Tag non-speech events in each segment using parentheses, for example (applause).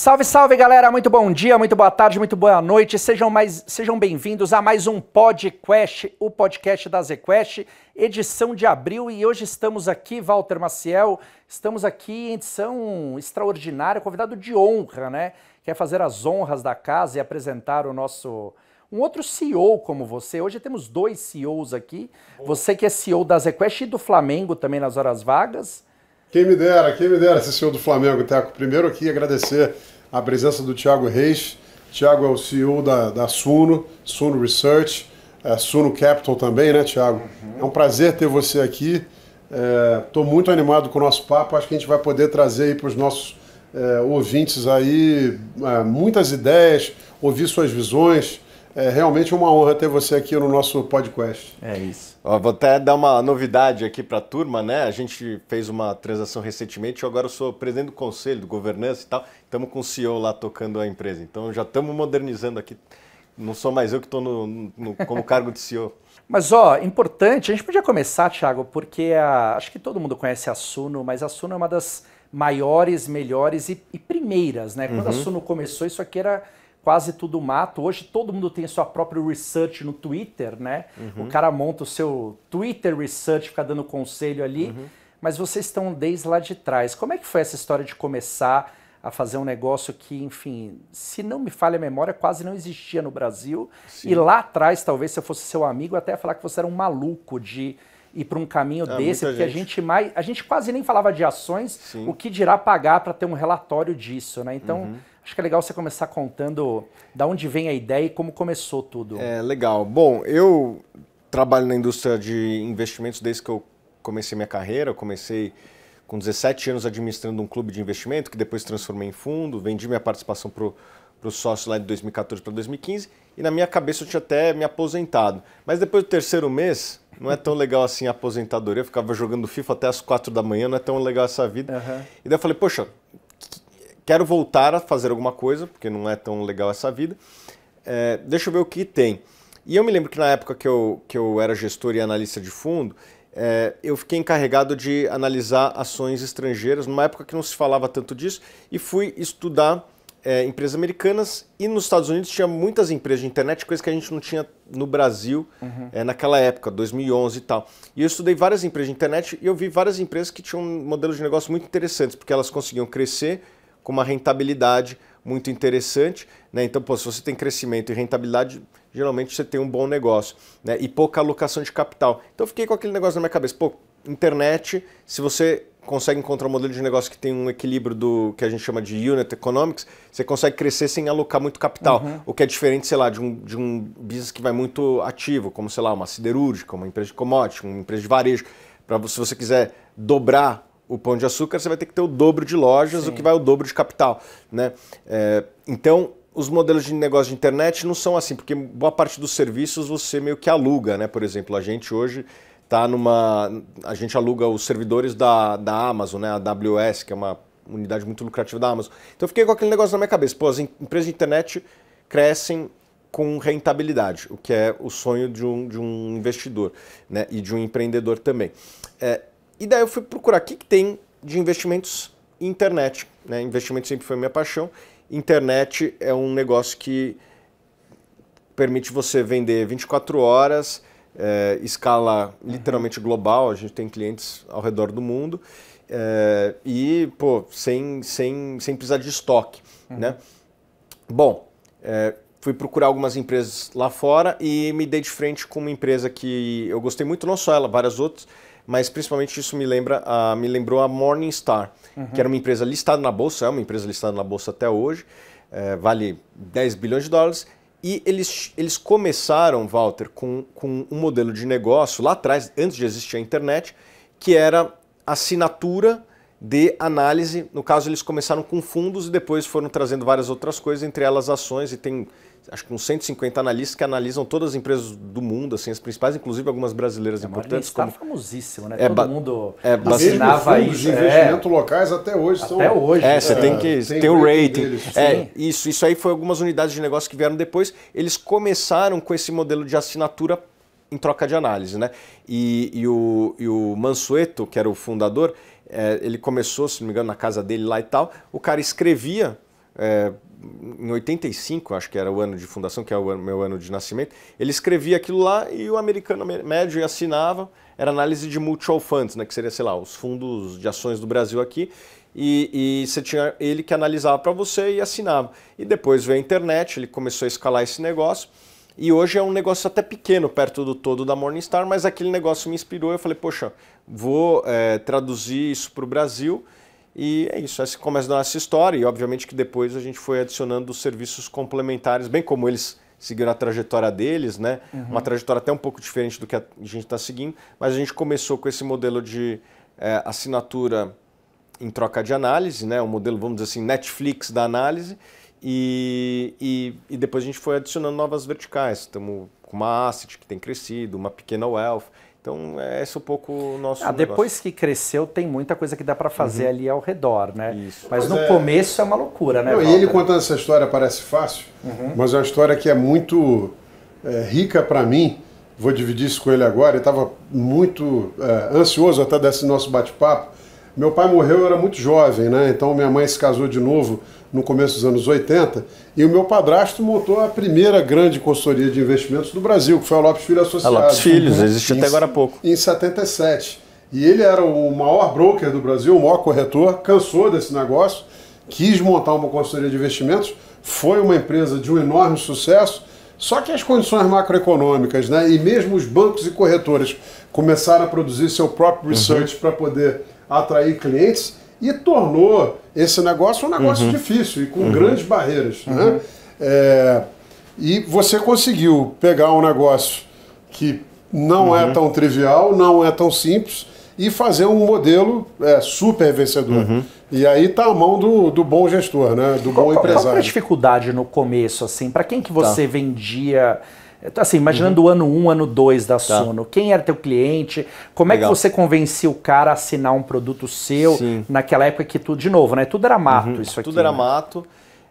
Salve, salve galera, muito bom dia, muito boa tarde, muito boa noite. Sejam mais, sejam bem-vindos a mais um podcast, o podcast da ZQuest, edição de abril e hoje estamos aqui, Walter Maciel, estamos aqui em edição extraordinária, convidado de honra, né? Quer fazer as honras da casa e apresentar o nosso um outro CEO como você. Hoje temos dois CEOs aqui. Você que é CEO da ZQuest e do Flamengo também nas horas vagas. Quem me dera, quem me dera esse senhor do Flamengo, Teco. Primeiro aqui agradecer a presença do Thiago Reis. Thiago é o CEO da, da Suno, Suno Research, é, Suno Capital também, né, Thiago? Uhum. É um prazer ter você aqui. Estou é, muito animado com o nosso papo. Acho que a gente vai poder trazer aí para os nossos é, ouvintes aí é, muitas ideias, ouvir suas visões. É realmente é uma honra ter você aqui no nosso podcast. É isso. Ó, vou até dar uma novidade aqui para a turma, né? A gente fez uma transação recentemente, eu agora sou presidente do conselho, do governança e tal. Estamos com o CEO lá tocando a empresa. Então já estamos modernizando aqui. Não sou mais eu que estou no, no, como cargo de CEO. (laughs) Mas, ó, importante, a gente podia começar, Thiago, porque a, acho que todo mundo conhece a Suno, mas a Suno é uma das maiores, melhores e, e primeiras, né? Quando uhum. a Suno começou, isso aqui era quase tudo mato. Hoje todo mundo tem sua própria research no Twitter, né? Uhum. O cara monta o seu Twitter research, fica dando conselho ali. Uhum. Mas vocês estão desde lá de trás. Como é que foi essa história de começar a fazer um negócio que, enfim, se não me falha a memória, quase não existia no Brasil. Sim. E lá atrás, talvez, se eu fosse seu amigo, até falar que você era um maluco de ir para um caminho é, desse, porque gente. a gente mais, a gente quase nem falava de ações, Sim. o que dirá pagar para ter um relatório disso, né? Então, uhum Acho que é legal você começar contando da onde vem a ideia e como começou tudo. É, legal. Bom, eu trabalho na indústria de investimentos desde que eu comecei minha carreira. Eu comecei com 17 anos administrando um clube de investimento, que depois transformei em fundo, vendi minha participação para para o sócio lá de 2014 para 2015 e na minha cabeça eu tinha até me aposentado. Mas depois do terceiro mês, não é tão legal assim a aposentadoria. Eu ficava jogando FIFA até as 4 da manhã, não é tão legal essa vida. Uhum. E daí eu falei, poxa, quero voltar a fazer alguma coisa, porque não é tão legal essa vida. É, deixa eu ver o que tem. E eu me lembro que na época que eu, que eu era gestor e analista de fundo, é, eu fiquei encarregado de analisar ações estrangeiras, numa época que não se falava tanto disso, e fui estudar é, empresas americanas. E nos Estados Unidos tinha muitas empresas de internet, coisa que a gente não tinha no Brasil uhum. é, naquela época, 2011 e tal. E eu estudei várias empresas de internet e eu vi várias empresas que tinham um modelos de negócio muito interessantes, porque elas conseguiam crescer com uma rentabilidade muito interessante. Né? Então, pô, se você tem crescimento e rentabilidade, geralmente você tem um bom negócio né? e pouca alocação de capital. Então, fiquei com aquele negócio na minha cabeça. Pô, internet, se você consegue encontrar um modelo de negócio que tem um equilíbrio do que a gente chama de unit economics, você consegue crescer sem alocar muito capital, uhum. o que é diferente, sei lá, de um, de um business que vai muito ativo, como, sei lá, uma siderúrgica, uma empresa de commodity, uma empresa de varejo. Pra, se você quiser dobrar o Pão de Açúcar, você vai ter que ter o dobro de lojas, Sim. o que vai o dobro de capital. Né? É, então, os modelos de negócio de internet não são assim, porque boa parte dos serviços você meio que aluga, né? Por exemplo, a gente hoje está numa. A gente aluga os servidores da, da Amazon, né? A AWS, que é uma unidade muito lucrativa da Amazon. Então eu fiquei com aquele negócio na minha cabeça. Pô, as empresas de internet crescem com rentabilidade, o que é o sonho de um, de um investidor né? e de um empreendedor também. É, e daí eu fui procurar o que, que tem de investimentos em internet. Né? Investimento sempre foi minha paixão. Internet é um negócio que permite você vender 24 horas, é, escala literalmente global, a gente tem clientes ao redor do mundo, é, e pô, sem, sem, sem precisar de estoque. Uhum. Né? Bom, é, fui procurar algumas empresas lá fora e me dei de frente com uma empresa que eu gostei muito, não só ela, várias outras, mas principalmente isso me lembra, ah, me lembrou a Morningstar, uhum. que era uma empresa listada na bolsa, é uma empresa listada na bolsa até hoje, é, vale 10 bilhões de dólares. E eles, eles começaram, Walter, com, com um modelo de negócio lá atrás, antes de existir a internet, que era assinatura de análise. No caso, eles começaram com fundos e depois foram trazendo várias outras coisas, entre elas ações, e tem acho que uns 150 analistas que analisam todas as empresas do mundo, assim, as principais, inclusive algumas brasileiras é importantes. Está famosíssimo, né? É, Todo mundo é, assinava aí. Os investimentos é... locais até hoje até hoje. É, você é, tem que tem, o rating. É, isso, isso aí foi algumas unidades de negócio que vieram depois. Eles começaram com esse modelo de assinatura em troca de análise, né? E, e o, e o Mansueto, que era o fundador, é, ele começou, se não me engano, na casa dele lá e tal. O cara escrevia é, em 85, acho que era o ano de fundação, que é o ano, meu ano de nascimento, ele escrevia aquilo lá e o americano médio assinava, era análise de mutual funds, né, que seria, sei lá, os fundos de ações do Brasil aqui, e, e você tinha ele que analisava para você e assinava. E depois veio a internet, ele começou a escalar esse negócio, e hoje é um negócio até pequeno, perto do todo da Morningstar, mas aquele negócio me inspirou, eu falei, poxa, vou é, traduzir isso para o Brasil, e é isso, essa começa a nossa história, e obviamente que depois a gente foi adicionando os serviços complementares, bem como eles seguiram a trajetória deles, né? Uhum. Uma trajetória até um pouco diferente do que a gente está seguindo, mas a gente começou com esse modelo de é, assinatura em troca de análise, né? O modelo, vamos dizer assim, Netflix da análise, e, e, e depois a gente foi adicionando novas verticais. Estamos com uma asset que tem crescido, uma pequena wealth, então, é esse é um pouco o nosso. Ah, depois negócio. que cresceu, tem muita coisa que dá para fazer uhum. ali ao redor, né? Isso. Mas, mas no é... começo é uma loucura, né? Não, e ele contando essa história parece fácil, uhum. mas é uma história que é muito é, rica para mim. Vou dividir isso com ele agora. Ele estava muito é, ansioso até desse nosso bate-papo. Meu pai morreu, eu era muito jovem, né? Então minha mãe se casou de novo no começo dos anos 80, e o meu padrasto montou a primeira grande consultoria de investimentos do Brasil, que foi a Lopes Filho Associados. A Lopes Filhos, existe até agora há pouco. Em 77. E ele era o maior broker do Brasil, o maior corretor, cansou desse negócio, quis montar uma consultoria de investimentos, foi uma empresa de um enorme sucesso, só que as condições macroeconômicas, né, e mesmo os bancos e corretores começaram a produzir seu próprio research uhum. para poder atrair clientes, e tornou esse negócio um negócio uhum. difícil e com uhum. grandes barreiras. Né? Uhum. Né? É, e você conseguiu pegar um negócio que não é uhum. tão trivial, não é tão simples e fazer um modelo é, super vencedor. Uhum. E aí está a mão do, do, bom gestor, né? do qual, bom empresário. Qual, qual a dificuldade no começo? assim? Para quem que tá. você tá. vendia... É, tá, assim, imaginando uhum. o ano 1, um, ano 2 da tá. Sono, quem era teu cliente? Como Legal. é que você convencia o cara a assinar um produto seu Sim. naquela época que tudo, de novo, né? Tudo era mato uhum. isso aqui. Tudo era né? mato.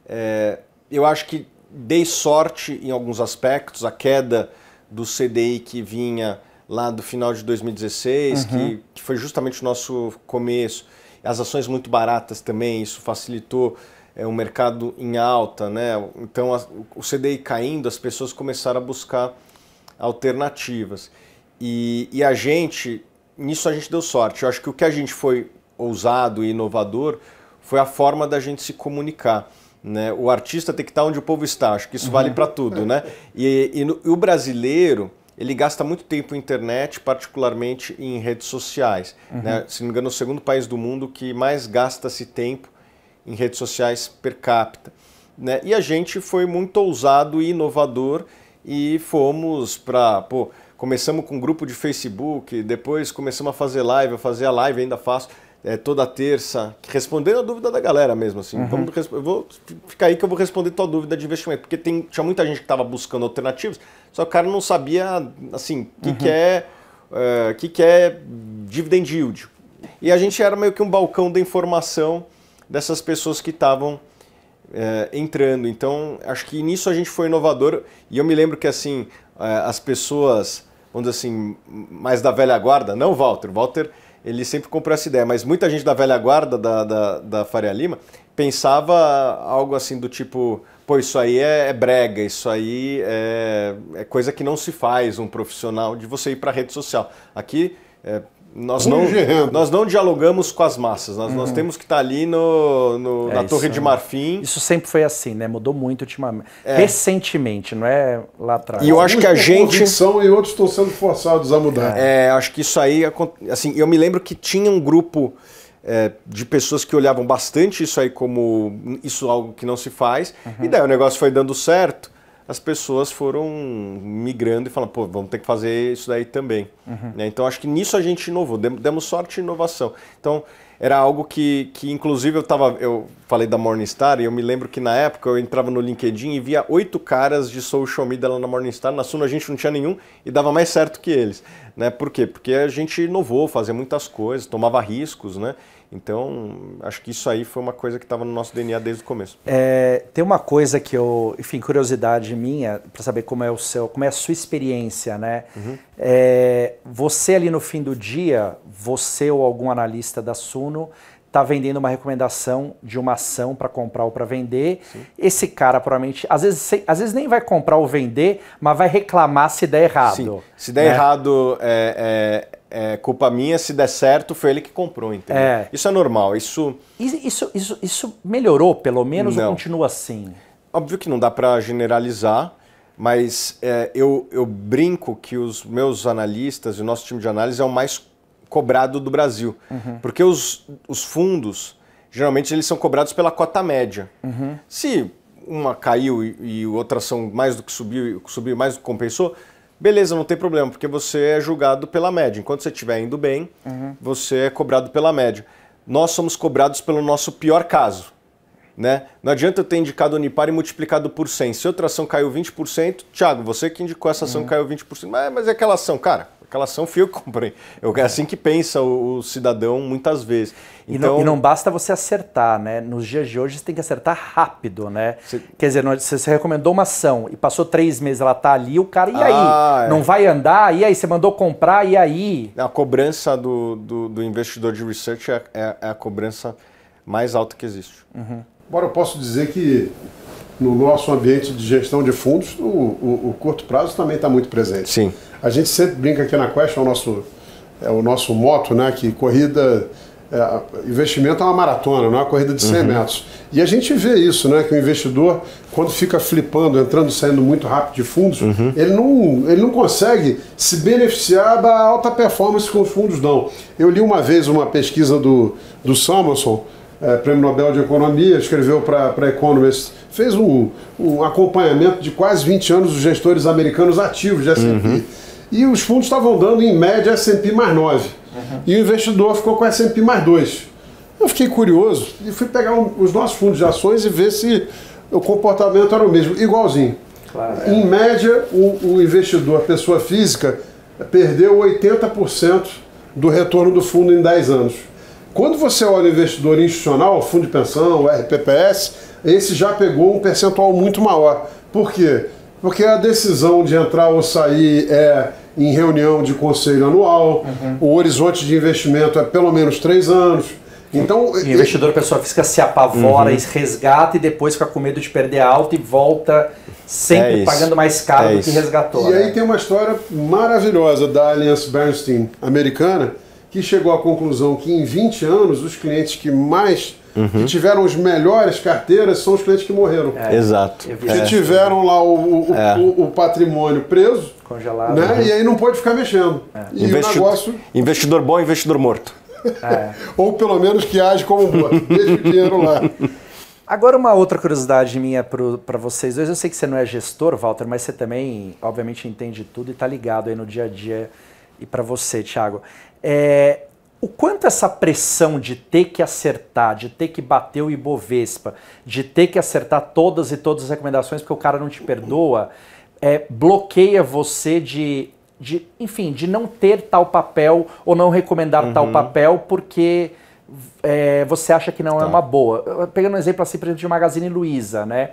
É, eu acho que dei sorte em alguns aspectos, a queda do CDI que vinha lá do final de 2016, uhum. que, que foi justamente o nosso começo. As ações muito baratas também, isso facilitou é um mercado em alta, né? Então a, o CDI caindo, as pessoas começaram a buscar alternativas. E, e, a gente, nisso a gente deu sorte. Eu acho que o que a gente foi ousado e inovador foi a forma da gente se comunicar. Né? O artista tem que estar onde o povo está, acho que isso vale para tudo. Né? E, e, no, e o brasileiro, ele gasta muito tempo na internet, particularmente em redes sociais. Uhum. Né? Se não me engano, é o segundo país do mundo que mais gasta esse tempo em redes sociais per capita. Né? E a gente foi muito ousado e inovador e fomos para, começamos com um grupo de Facebook, depois começamos a fazer live, eu fazia live, ainda faço é, toda terça, respondendo a dúvida da galera mesmo, assim. Então, uhum. Vamos, eu vou ficar aí que eu vou responder tua dúvida de investimento, porque tem, tinha muita gente que estava buscando alternativas, só que o cara não sabia, assim, o que, uhum. que, é, uh, que, que é dividend yield. E a gente era meio que um balcão da informação dessas pessoas que estavam é, eh, entrando. Então, acho que nisso a gente foi inovador e eu me lembro que assim eh, as pessoas, vamos dizer assim, mais da velha guarda, não Walter, Walter ele sempre comprou essa ideia, mas muita gente da velha guarda da, da, da Faria Lima pensava algo assim do tipo, pô, isso aí é, é brega, isso aí é, é, coisa que não se faz um profissional de você ir para rede social. Aqui é, nós não, nós não dialogamos com as massas, nós, uhum. nós temos que estar tá ali no, no é, na Torre de Marfim. Isso sempre foi assim, né? Mudou muito ultimamente. É. Recentemente, não é lá atrás. E eu acho que a gente. são e outros estão sendo forçados a mudar. É, é acho que isso aí. Assim, eu me lembro que tinha um grupo. É, de pessoas que olhavam bastante isso aí como isso algo que não se faz. Uhum. E daí o negócio foi dando certo as pessoas foram migrando e falando, pô, vamos ter que fazer isso daí também. Uhum. Né? Então acho que nisso a gente inovou, demos sorte e inovação. Então era algo que, que inclusive eu tava, eu falei da Morningstar e eu me lembro que na época eu entrava no LinkedIn e via oito caras de social media lá na Morningstar, na Suno a gente não tinha nenhum e dava mais certo que eles, né? Por quê? Porque a gente inovou, fazia muitas coisas, tomava riscos, né? Então, acho que isso aí foi uma coisa que estava no nosso DNA desde o começo. É, tem uma coisa que eu, enfim, curiosidade minha para saber como é o seu, como é a sua experiência, né? Uhum. É, você ali no fim do dia, você ou algum analista da Suno está vendendo uma recomendação de uma ação para comprar ou para vender. Sim. Esse cara provavelmente, às vezes, às vezes nem vai comprar ou vender, mas vai reclamar se der errado. Sim. Se der né? errado, é, é é, culpa minha, se der certo, foi ele que comprou, entendeu? É. Isso é normal, isso... Isso, isso, isso melhorou, pelo menos, não. ou continua assim? Óbvio que não dá para generalizar, mas é, eu, eu brinco que os meus analistas e o nosso time de análise é o mais cobrado do Brasil, uhum. porque os, os fundos, geralmente eles são cobrados pela cota média. Uhum. Se uma caiu e, e são mais do que subiu, subiu mais do que compensou Beleza, não tem problema, porque você é julgado pela média. Enquanto você estiver indo bem, uhum. você é cobrado pela média. Nós somos cobrados pelo nosso pior caso. Né? Não adianta eu ter indicado Unipar e multiplicado por 100. Se outra ação caiu 20%, Thiago, você que indicou essa ação uhum. caiu 20%. Mas, mas é aquela ação, cara, aquela ação fui eu que comprei. Eu, é assim que pensa o, o cidadão muitas vezes. Então... E, não, e, então não, basta você acertar, né? Nos dias de hoje você tem que acertar rápido, né? Cê... Quer dizer, você, recomendou uma ação e passou três meses, ela tá ali, o cara, e aí? Ah, é. Não vai andar? E aí? Você mandou comprar? E aí? A cobrança do, do, do investidor de research é, é, é a cobrança mais alta que existe. Uhum. Bora, eu posso dizer que no nosso ambiente de gestão de fundos, o, o, o curto prazo também está muito presente. Sim. A gente sempre brinca aqui na Quest, é o nosso, é o nosso moto, né? Que corrida. É, investimento é uma maratona, não é uma corrida de 100 uhum. metros. E a gente vê isso, né? Que o investidor, quando fica flipando, entrando e saindo muito rápido de fundos, uhum. ele, não, ele não consegue se beneficiar da alta performance que os fundos não Eu li uma vez uma pesquisa do, do Samuelson, é, prêmio Nobel de Economia, escreveu para Economist, fez um, um, acompanhamento de quase 20 anos dos gestores americanos ativos de S&P. Uhum. E os fundos estavam dando, em média, S&P mais 9. Uhum. E o investidor ficou com S&P mais 2. Eu fiquei curioso e fui pegar um, os nossos fundos de ações e ver se o comportamento era o mesmo, igualzinho. Claro, é. Em média, o, o investidor, a pessoa física, perdeu 80% do retorno do fundo em 10 anos. Quando você olha o investidor institucional, fundo de pensão, RPPS, esse já pegou um percentual muito maior. Por quê? Porque a decisão de entrar ou sair é em reunião de conselho anual, uhum. o horizonte de investimento é pelo menos três anos. Então, o investidor, pessoa física, se apavora, uhum. resgata e depois fica com medo de perder a alta e volta sempre é pagando mais caro é do que resgatou. E né? aí tem uma história maravilhosa da Alliance Bernstein americana, que chegou à conclusão que em 20 anos os clientes que mais uhum. que tiveram as melhores carteiras são os clientes que morreram. É, Exato. Que tiveram lá o, o, é. o, o, patrimônio preso, congelado, né? Uhum. e aí não pode ficar mexendo. É. E o negócio... Investidor bom, investidor morto. É. (laughs) Ou pelo menos que age como morto. (laughs) Deixa o dinheiro lá. Agora, uma outra curiosidade minha para vocês dois. Eu sei que você não é gestor, Walter, mas você também, obviamente, entende tudo e está ligado aí no dia a dia. E para você, Thiago. É, o quanto essa pressão de ter que acertar, de ter que bater o Ibovespa, de ter que acertar todas e todas as recomendações porque o cara não te perdoa, é, bloqueia você de, de, enfim, de não ter tal papel ou não recomendar uhum. tal papel porque é, você acha que não é tá. é uma boa. Pegando um exemplo assim, por exemplo, de Magazine Luiza, né?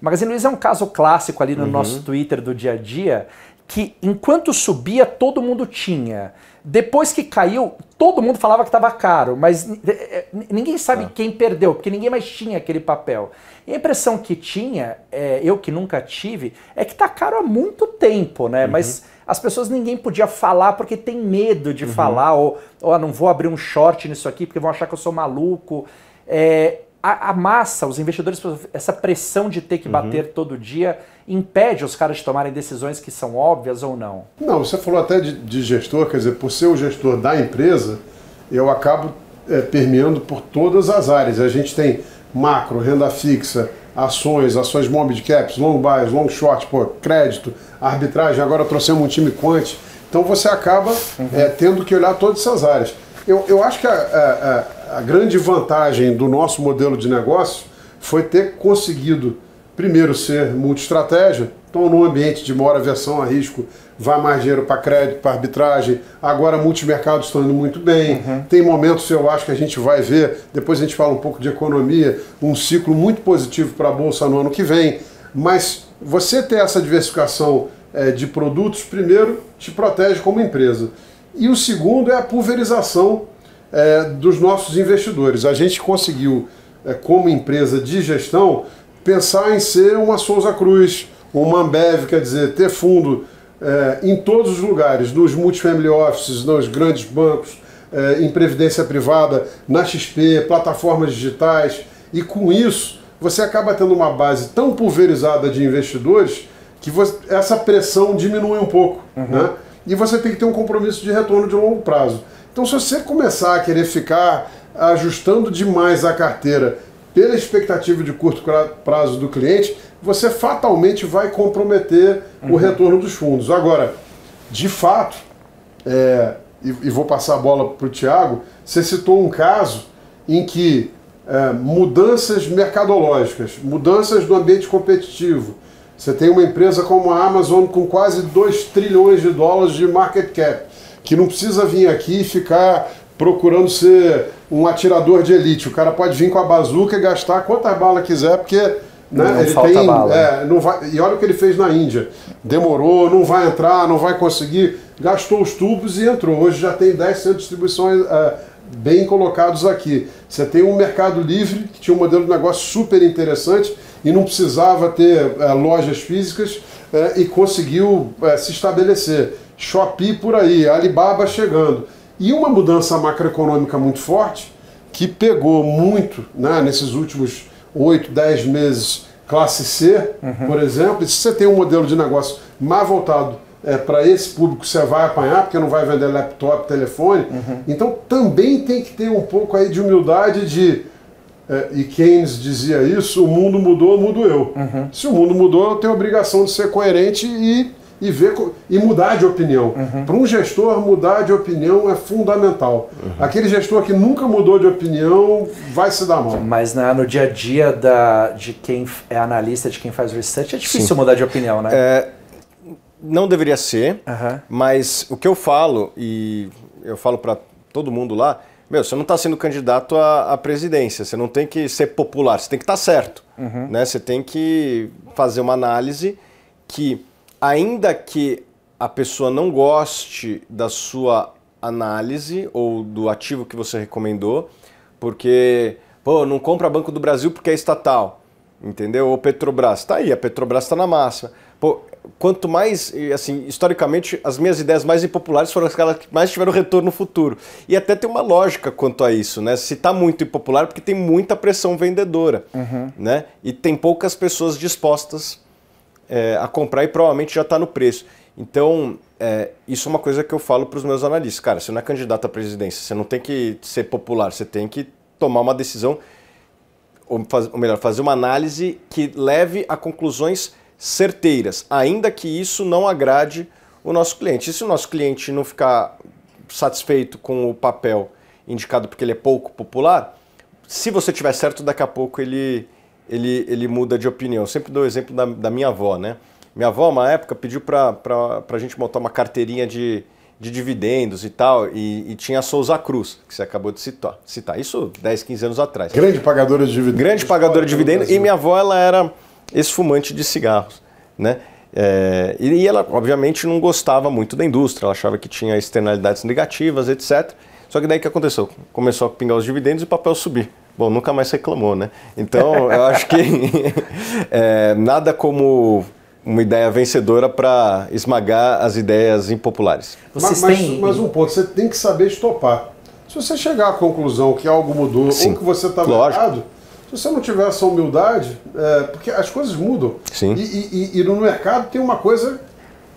Magazine Luiza é um caso clássico ali no uhum. nosso Twitter do dia a dia, que enquanto subia todo mundo tinha. Depois que caiu, todo mundo falava que estava caro, mas eh, eh, ninguém sabe tá. quem perdeu, porque ninguém mais tinha aquele papel. E a impressão que tinha, é, eu que nunca tive, é que está caro há muito tempo, né? Uhum. Mas as pessoas ninguém podia falar porque tem medo de uhum. falar, ou, ou ah, não vou abrir um short nisso aqui porque vão achar que eu sou maluco. É, a, a, massa, os investidores, essa pressão de ter que uhum. bater todo dia impede os caras de tomarem decisões que são óbvias ou não? Não, você falou até de, de gestor, quer dizer, por ser o gestor da empresa, eu acabo é, permeando por todas as áreas. A gente tem macro, renda fixa, ações, ações mobile caps, long buys, long short, pô, crédito, arbitragem, agora trouxemos um time quant. Então você acaba é, uhum. é, tendo que olhar todas essas áreas. Eu, eu acho que a, a, a grande vantagem do nosso modelo de negócio foi ter conseguido primeiro, ser multi-estratégia. Então, num ambiente de maior aversão a risco, vai mais dinheiro para crédito, para arbitragem. Agora, multimercados estão indo muito bem. Uhum. Tem momentos, eu acho, que a gente vai ver, depois a gente fala um pouco de economia, um ciclo muito positivo para a Bolsa no ano que vem. Mas você ter essa diversificação é, de produtos, primeiro, te protege como empresa. E o segundo é a pulverização é, dos nossos investidores. A gente conseguiu, é, como empresa de gestão, pensar em ser uma Souza Cruz, uma Ambev, quer dizer, ter fundo é, em todos os lugares, nos multifamily offices, nos grandes bancos, é, em previdência privada, na XP, plataformas digitais, e com isso você acaba tendo uma base tão pulverizada de investidores que você, essa pressão diminui um pouco, uhum. né? E você tem que ter um compromisso de retorno de longo prazo. Então, se você começar a querer ficar ajustando demais a carteira pela expectativa de curto prazo do cliente, você fatalmente vai comprometer uhum. o retorno dos fundos. Agora, de fato, é, e, e, vou passar a bola para o Tiago, você citou um caso em que é, mudanças mercadológicas, mudanças no ambiente competitivo, você tem uma empresa como a Amazon com quase 2 trilhões de dólares de market cap, que não precisa vir aqui e ficar procurando ser um atirador de elite. O cara pode vir com a bazuca e gastar quantas balas quiser, porque né, não ele tem. Bala. É, não vai, e olha o que ele fez na Índia. Demorou, não vai entrar, não vai conseguir. Gastou os tubos e entrou. Hoje já tem 10 centros de distribuição é, bem colocados aqui. Você tem um mercado livre, que tinha um modelo de negócio super interessante e não precisava ter é, lojas físicas é, e conseguiu é, se estabelecer. Shopee por aí, Alibaba chegando e uma mudança macroeconômica muito forte que pegou muito né, nesses últimos 8, 10 meses classe C, uhum. por exemplo. E se você tem um modelo de negócio mais voltado é, para esse público, você vai apanhar, porque não vai vender laptop, telefone. Uhum. Então também tem que ter um pouco aí de humildade de. É, e Keynes dizia isso: o mundo mudou, mudo eu. Uhum. Se o mundo mudou, eu tenho a obrigação de ser coerente e e ver e mudar de opinião. Uhum. Para um gestor, mudar de opinião é fundamental. Uhum. Aquele gestor que nunca mudou de opinião vai se dar mal. Mas né, no dia a dia da, de quem é analista, de quem faz research, é difícil Sim. mudar de opinião, né? É, não deveria ser, uhum. mas o que eu falo, e eu falo para todo mundo lá, meu, você não está sendo candidato à, à, presidência, você não tem que ser popular, você tem que estar tá certo. Uhum. Né? Você tem que fazer uma análise que ainda que a pessoa não goste da sua análise ou do ativo que você recomendou, porque, pô, não compra Banco do Brasil porque é estatal, entendeu? Ou Petrobras, tá aí, a Petrobras está na máxima. Pô, quanto mais, assim, historicamente, as minhas ideias mais impopulares foram aquelas que mais tiveram retorno no futuro. E até tem uma lógica quanto a isso, né? Se está muito impopular, é porque tem muita pressão vendedora, uhum. né? E tem poucas pessoas dispostas é, a comprar e provavelmente já está no preço. Então, é, isso é uma coisa que eu falo para os meus analistas. Cara, você não é candidato à presidência, você não tem que ser popular, você tem que tomar uma decisão, ou, faz, ou melhor, fazer uma análise que leve a conclusões certeiras, ainda que isso não agrade o nosso cliente. E se o nosso cliente não ficar satisfeito com o papel indicado porque ele é pouco popular, se você tiver certo, daqui a pouco ele ele, ele muda de opinião. Eu sempre dou o exemplo da, da minha avó, né? Minha avó, uma época, pediu para a gente montar uma carteirinha de, de dividendos e tal, e, e, tinha a Souza Cruz, que você acabou de citar. citar. Isso 10, 15 anos atrás. Grande pagadora de dividendos. Grande pagadora de dividendos. E minha avó, ela era esfumante de cigarros, né? É, e ela, obviamente, não gostava muito da indústria, ela achava que tinha externalidades negativas, etc. Só que daí que aconteceu? Começou a pingar os dividendos e o papel subir. Bom, nunca mais reclamou, né? Então, eu acho que (laughs) é, nada como uma ideia vencedora para esmagar as ideias impopulares. Mas, mas, mas, um ponto, você tem que saber estopar. Se você chegar à conclusão que algo mudou Sim. ou que você estava errado, se você não tiver essa humildade, é, porque as coisas mudam. Sim. E, e, e no mercado tem uma coisa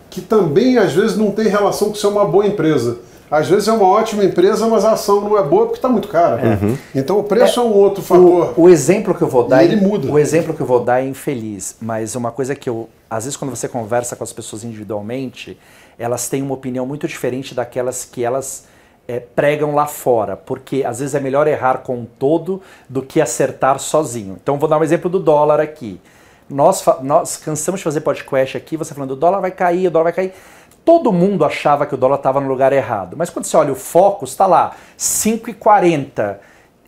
que também às vezes não tem relação com ser uma boa empresa às vezes é uma ótima empresa, mas a ação não é boa porque está muito cara. Uhum. Então o preço é, é um outro fator. O, o, exemplo que eu vou dar. E ele muda. O exemplo que eu vou dar é infeliz, mas uma coisa que eu. Às vezes, quando você conversa com as pessoas individualmente, elas têm uma opinião muito diferente daquelas que elas é, pregam lá fora, porque às vezes é melhor errar com um todo do que acertar sozinho. Então vou dar um exemplo do dólar aqui. Nós, nós cansamos de fazer podcast aqui, você falando o dólar vai cair, o dólar vai cair todo mundo achava que o dólar estava no lugar errado. Mas quando você olha o Focus, está lá, 5,40.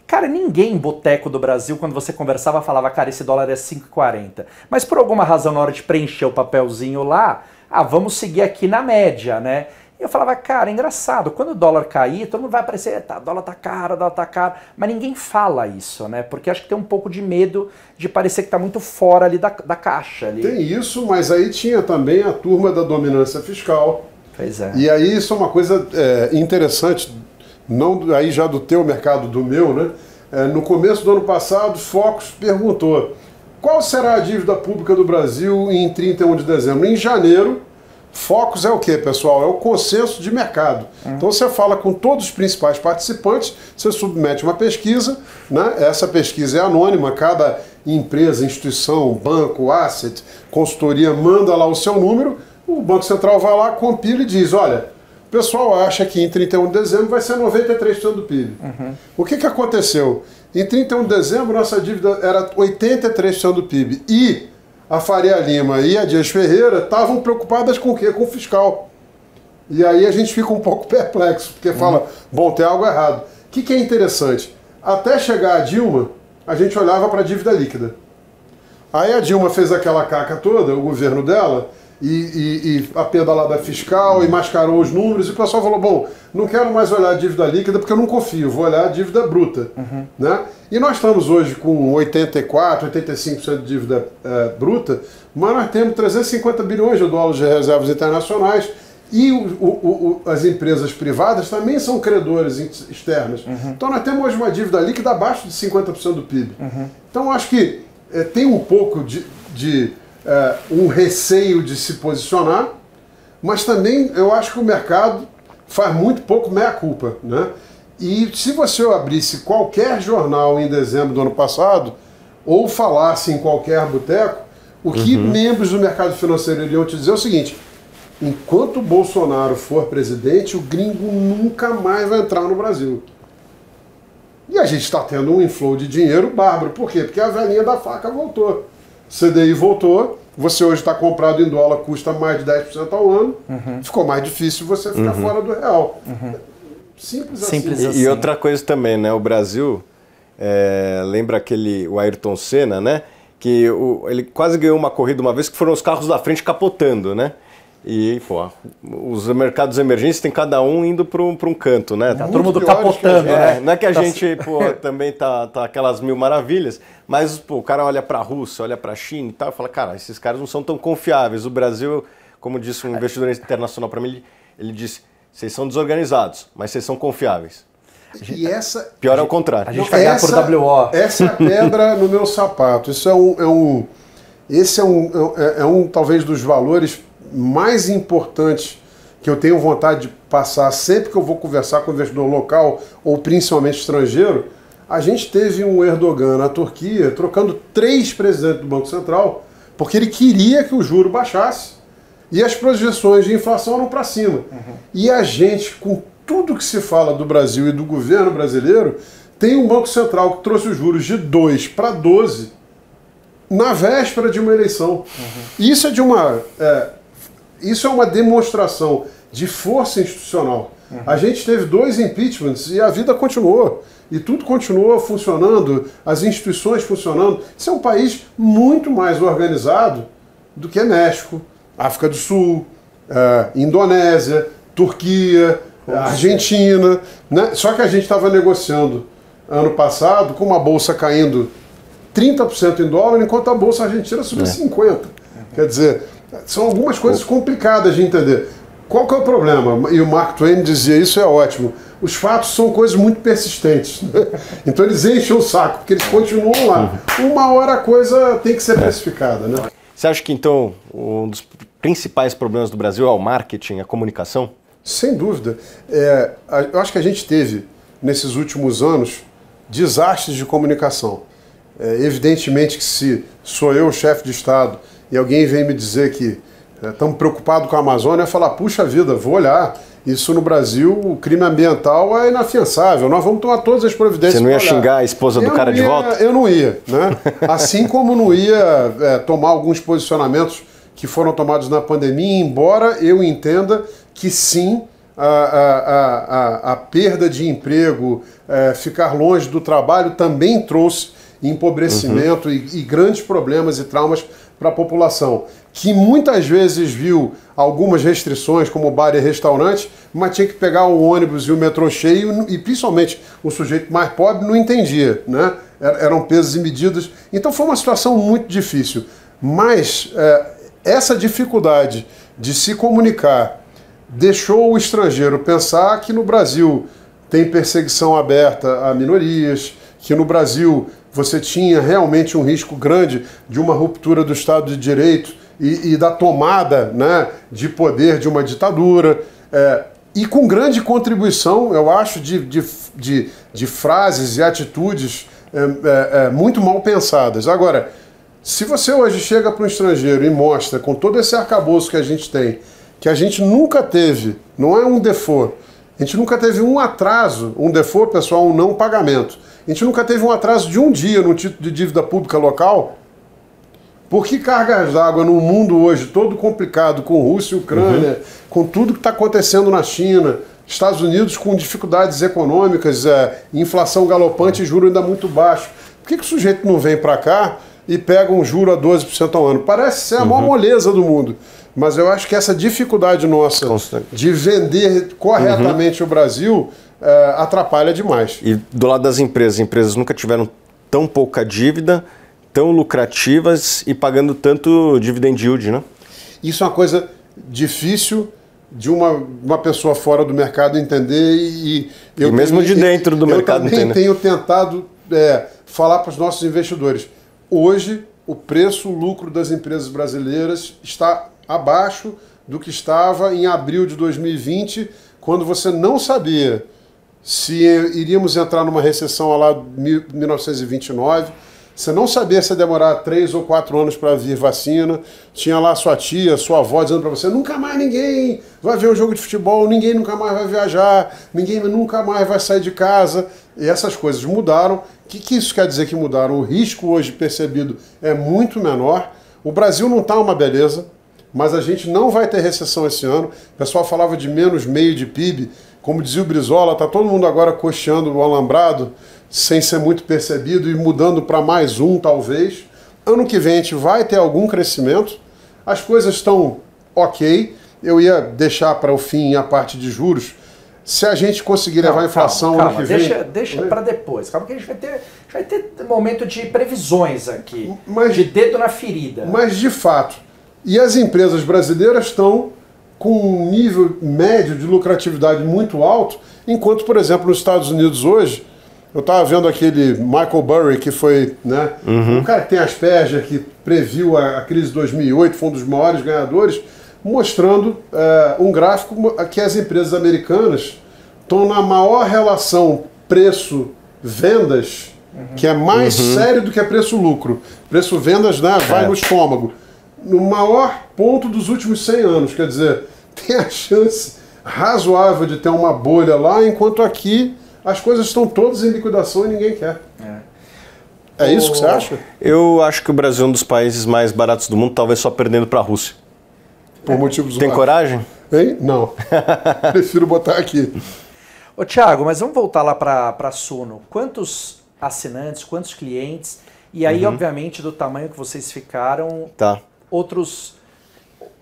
Cara, ninguém em boteco do Brasil, quando você conversava, falava, cara, esse dólar é 5,40. Mas por alguma razão, na hora de preencher o papelzinho lá, ah, vamos seguir aqui na média, né? E eu falava, cara, engraçado, quando o dólar cair, todo mundo vai aparecer, tá, dólar tá caro, dólar tá caro, mas ninguém fala isso, né? Porque acho que tem um pouco de medo de parecer que tá muito fora ali da, da caixa. Ali. Tem isso, mas aí tinha também a turma da dominância fiscal. Pois é. E aí isso é uma coisa é, interessante, não aí já do teu mercado, do meu, né? É, no começo do ano passado, Focus perguntou qual será a dívida pública do Brasil em 31 de dezembro. Em janeiro, Focos é o que, pessoal? É o consenso de mercado. Uhum. Então você fala com todos os principais participantes, você submete uma pesquisa, né? essa pesquisa é anônima, cada empresa, instituição, banco, asset, consultoria manda lá o seu número, o Banco Central vai lá, compila e diz: olha, o pessoal acha que em 31 de dezembro vai ser 93% do PIB. Uhum. O que, que aconteceu? Em 31 de dezembro, nossa dívida era 83% do PIB. E a Faria Lima e a Dias Ferreira estavam preocupadas com o quê? Com o fiscal. E aí a gente fica um pouco (laughs) perplexo, porque fala, uhum. bom, tem algo errado. O que, que é interessante? Até chegar a Dilma, a gente olhava para a dívida líquida. Aí a Dilma fez aquela caca toda, o governo dela, e, e, e, a pedalada é fiscal e mascarou os números e o pessoal falou, bom, não quero mais olhar a dívida líquida porque eu não confio, vou olhar a dívida bruta. Uhum. Né? E nós estamos hoje com 84%, 85% de dívida é, bruta, mas nós temos 350 bilhões de dólares de reservas internacionais e o, o, o, as empresas privadas também são credores externas. Uhum. Então nós temos hoje uma dívida líquida abaixo de 50% do PIB. Uhum. Então acho que é, tem um pouco de, de é, um receio de se posicionar, mas também eu acho que o mercado faz muito pouco meia-culpa. Né? E se você abrisse qualquer jornal em dezembro do ano passado, ou falasse em qualquer boteco, o que uhum. membros do mercado financeiro iriam te dizer é o seguinte: enquanto o Bolsonaro for presidente, o gringo nunca mais vai entrar no Brasil. E a gente está tendo um inflow de dinheiro bárbaro. Por quê? Porque a velhinha da faca voltou. CDI voltou, você hoje está comprado em dólar, custa mais de 10% ao ano, uhum. ficou mais difícil você ficar uhum. fora do real. Uhum. Simples, Simples assim. assim. E, outra coisa também, né? O Brasil, é, lembra aquele o Ayrton Senna, né? Que o, ele quase ganhou uma corrida uma vez que foram os carros da frente capotando, né? E, pô, os mercados emergentes tem cada um indo para um, um, canto, né? Tá todo mundo capotando, é, né? não é que a tá gente, se... pô, (laughs) também tá, tá aquelas mil maravilhas, mas, pô, o cara olha para a Rússia, olha para a China e tal, e fala, cara, esses caras não são tão confiáveis. O Brasil, como disse um investidor internacional para mim, ele, ele disse, vocês são desorganizados, mas vocês são confiáveis. E tá- essa... Pior é o contrário. A gente vai tá ganhar por WO. Essa é a pedra no meu sapato. Isso é um... É um esse é um, é, é, é um, talvez, dos valores mais importante que eu tenho vontade de passar sempre que eu vou conversar com o investidor local ou principalmente estrangeiro, a gente teve um Erdogan na Turquia trocando três presidentes do Banco Central porque ele queria que o juro baixasse e as projeções de inflação eram para cima. Uhum. E a gente, com tudo que se fala do Brasil e do governo brasileiro, tem um Banco Central que trouxe os juros de 2 para 12 na véspera de uma eleição. Uhum. Isso é de uma é, isso é uma demonstração de força institucional. Uhum. A gente teve dois impeachments e a vida continuou. E tudo continuou funcionando, as instituições funcionando. Isso é um país muito mais organizado do que México, África do Sul, uh, Indonésia, Turquia, Argentina. Né? Só que a gente estava negociando ano passado com uma bolsa caindo 30% em dólar, enquanto a bolsa argentina subiu é. 50%. Quer dizer, são algumas coisas complicadas de entender. Qual que é o problema? E o Mark Twain dizia isso é ótimo. Os fatos são coisas muito persistentes. Né? (laughs) Então eles enchem o saco, porque eles continuam lá. Uhum. Uma hora a coisa tem que ser é. precificada. Né? Você acha que então um dos principais problemas do Brasil é o marketing, a comunicação? Sem dúvida. É, eu acho que a gente teve, nesses últimos anos, desastres de comunicação. É, evidentemente que se sou eu, chefe de Estado, e alguém vem me dizer que estamos é, preocupados com a Amazônia, eu falar, puxa vida, vou olhar. Isso no Brasil, o crime ambiental é inafiançável. Nós vamos tomar todas as providências. Você não ia xingar a esposa eu do cara ia, de volta? Eu não ia, né? (laughs) Assim como não ia é, tomar alguns posicionamentos que foram tomados na pandemia, embora eu entenda que sim, a, a, a, a perda de emprego, é, ficar longe do trabalho também trouxe empobrecimento uhum. e, e grandes problemas e traumas para a população, que muitas vezes viu algumas restrições, como bar e restaurante, mas tinha que pegar o ônibus e o metrô cheio, e principalmente o sujeito mais pobre não entendia, né? Eram pesos e medidas. Então foi uma situação muito difícil. Mas é, essa dificuldade de se comunicar deixou o estrangeiro pensar que no Brasil tem perseguição aberta a minorias, que no Brasil você tinha realmente um risco grande de uma ruptura do Estado de Direito e, e da tomada né, de poder de uma ditadura. É, e com grande contribuição, eu acho, de, de, de, de frases e atitudes é, é, é muito mal pensadas. Agora, se você hoje chega para um estrangeiro e mostra, com todo esse arcabouço que a gente tem, que a gente nunca teve, não é um default, a gente nunca teve um atraso, um default, pessoal, um não pagamento. A gente nunca teve um atraso de um dia no título de dívida pública local. Por que cargas d'água no mundo hoje todo complicado, com Rússia e Ucrânia, uhum. com tudo que está acontecendo na China, Estados Unidos com dificuldades econômicas, é, inflação galopante e juros ainda muito baixo. Por que, que o sujeito não vem para cá e pega um juro a 12% ao ano. Parece ser a uhum. maior moleza do mundo. Mas eu acho que essa dificuldade nossa Constante. de vender corretamente uhum. o Brasil é, atrapalha demais. E do lado das empresas, empresas nunca tiveram tão pouca dívida, tão lucrativas e pagando tanto dividend yield, né? Isso é uma coisa difícil de uma, uma pessoa fora do mercado entender e, e eu e mesmo tenho, de dentro do eu mercado. também entender. tenho tentado é, falar para os nossos investidores Hoje, o preço lucro das empresas brasileiras está abaixo do que estava em abril de 2020, quando você não sabia se iríamos entrar numa recessão lá 1929 você não sabia se ia demorar três ou quatro anos para vir vacina. Tinha lá sua tia, sua avó dizendo para você: nunca mais ninguém vai ver um jogo de futebol, ninguém nunca mais vai viajar, ninguém nunca mais vai sair de casa. E essas coisas mudaram. O que, que isso quer dizer que mudaram? O risco hoje percebido é muito menor. O Brasil não está uma beleza, mas a gente não vai ter recessão esse ano. O pessoal falava de menos meio de PIB. Como dizia o Brizola, está todo mundo agora coxeando o alambrado sem ser muito percebido e mudando para mais um, talvez. Ano que vem a gente vai ter algum crescimento, as coisas estão ok. Eu ia deixar para o fim a parte de juros. Se a gente conseguir levar a inflação calma, ano que deixa, vem. Deixa para depois, calma, que a gente vai ter, vai ter momento de previsões aqui, mas, de dedo na ferida. Mas de fato, e as empresas brasileiras estão com um nível médio de lucratividade muito alto, enquanto, por exemplo, nos Estados Unidos hoje, eu estava vendo aquele Michael Burry, que foi né, uhum. um cara que tem Asperger, que previu a, a, crise de 2008, foi um dos maiores ganhadores, mostrando eh, um gráfico eh, que as empresas americanas estão na maior relação preço-vendas, uhum. que é mais uhum. sério do que preço-lucro. Preço-vendas né, vai é. no estômago. No maior ponto dos últimos 100 anos, quer dizer, (laughs) tem a chance razoável de ter uma bolha lá, enquanto aqui as coisas estão todas em liquidação e ninguém quer. É, é isso que você acha? Eu acho que o Brasil é um dos países mais baratos do mundo, talvez só perdendo para a Rússia. Por motivos Tem mais. coragem? Hein? Não. (laughs) Prefiro botar aqui. Ô, Thiago, mas vamos voltar lá para a Suno. Quantos assinantes, quantos clientes? E aí, uhum. obviamente, do tamanho que vocês ficaram, tá. outros,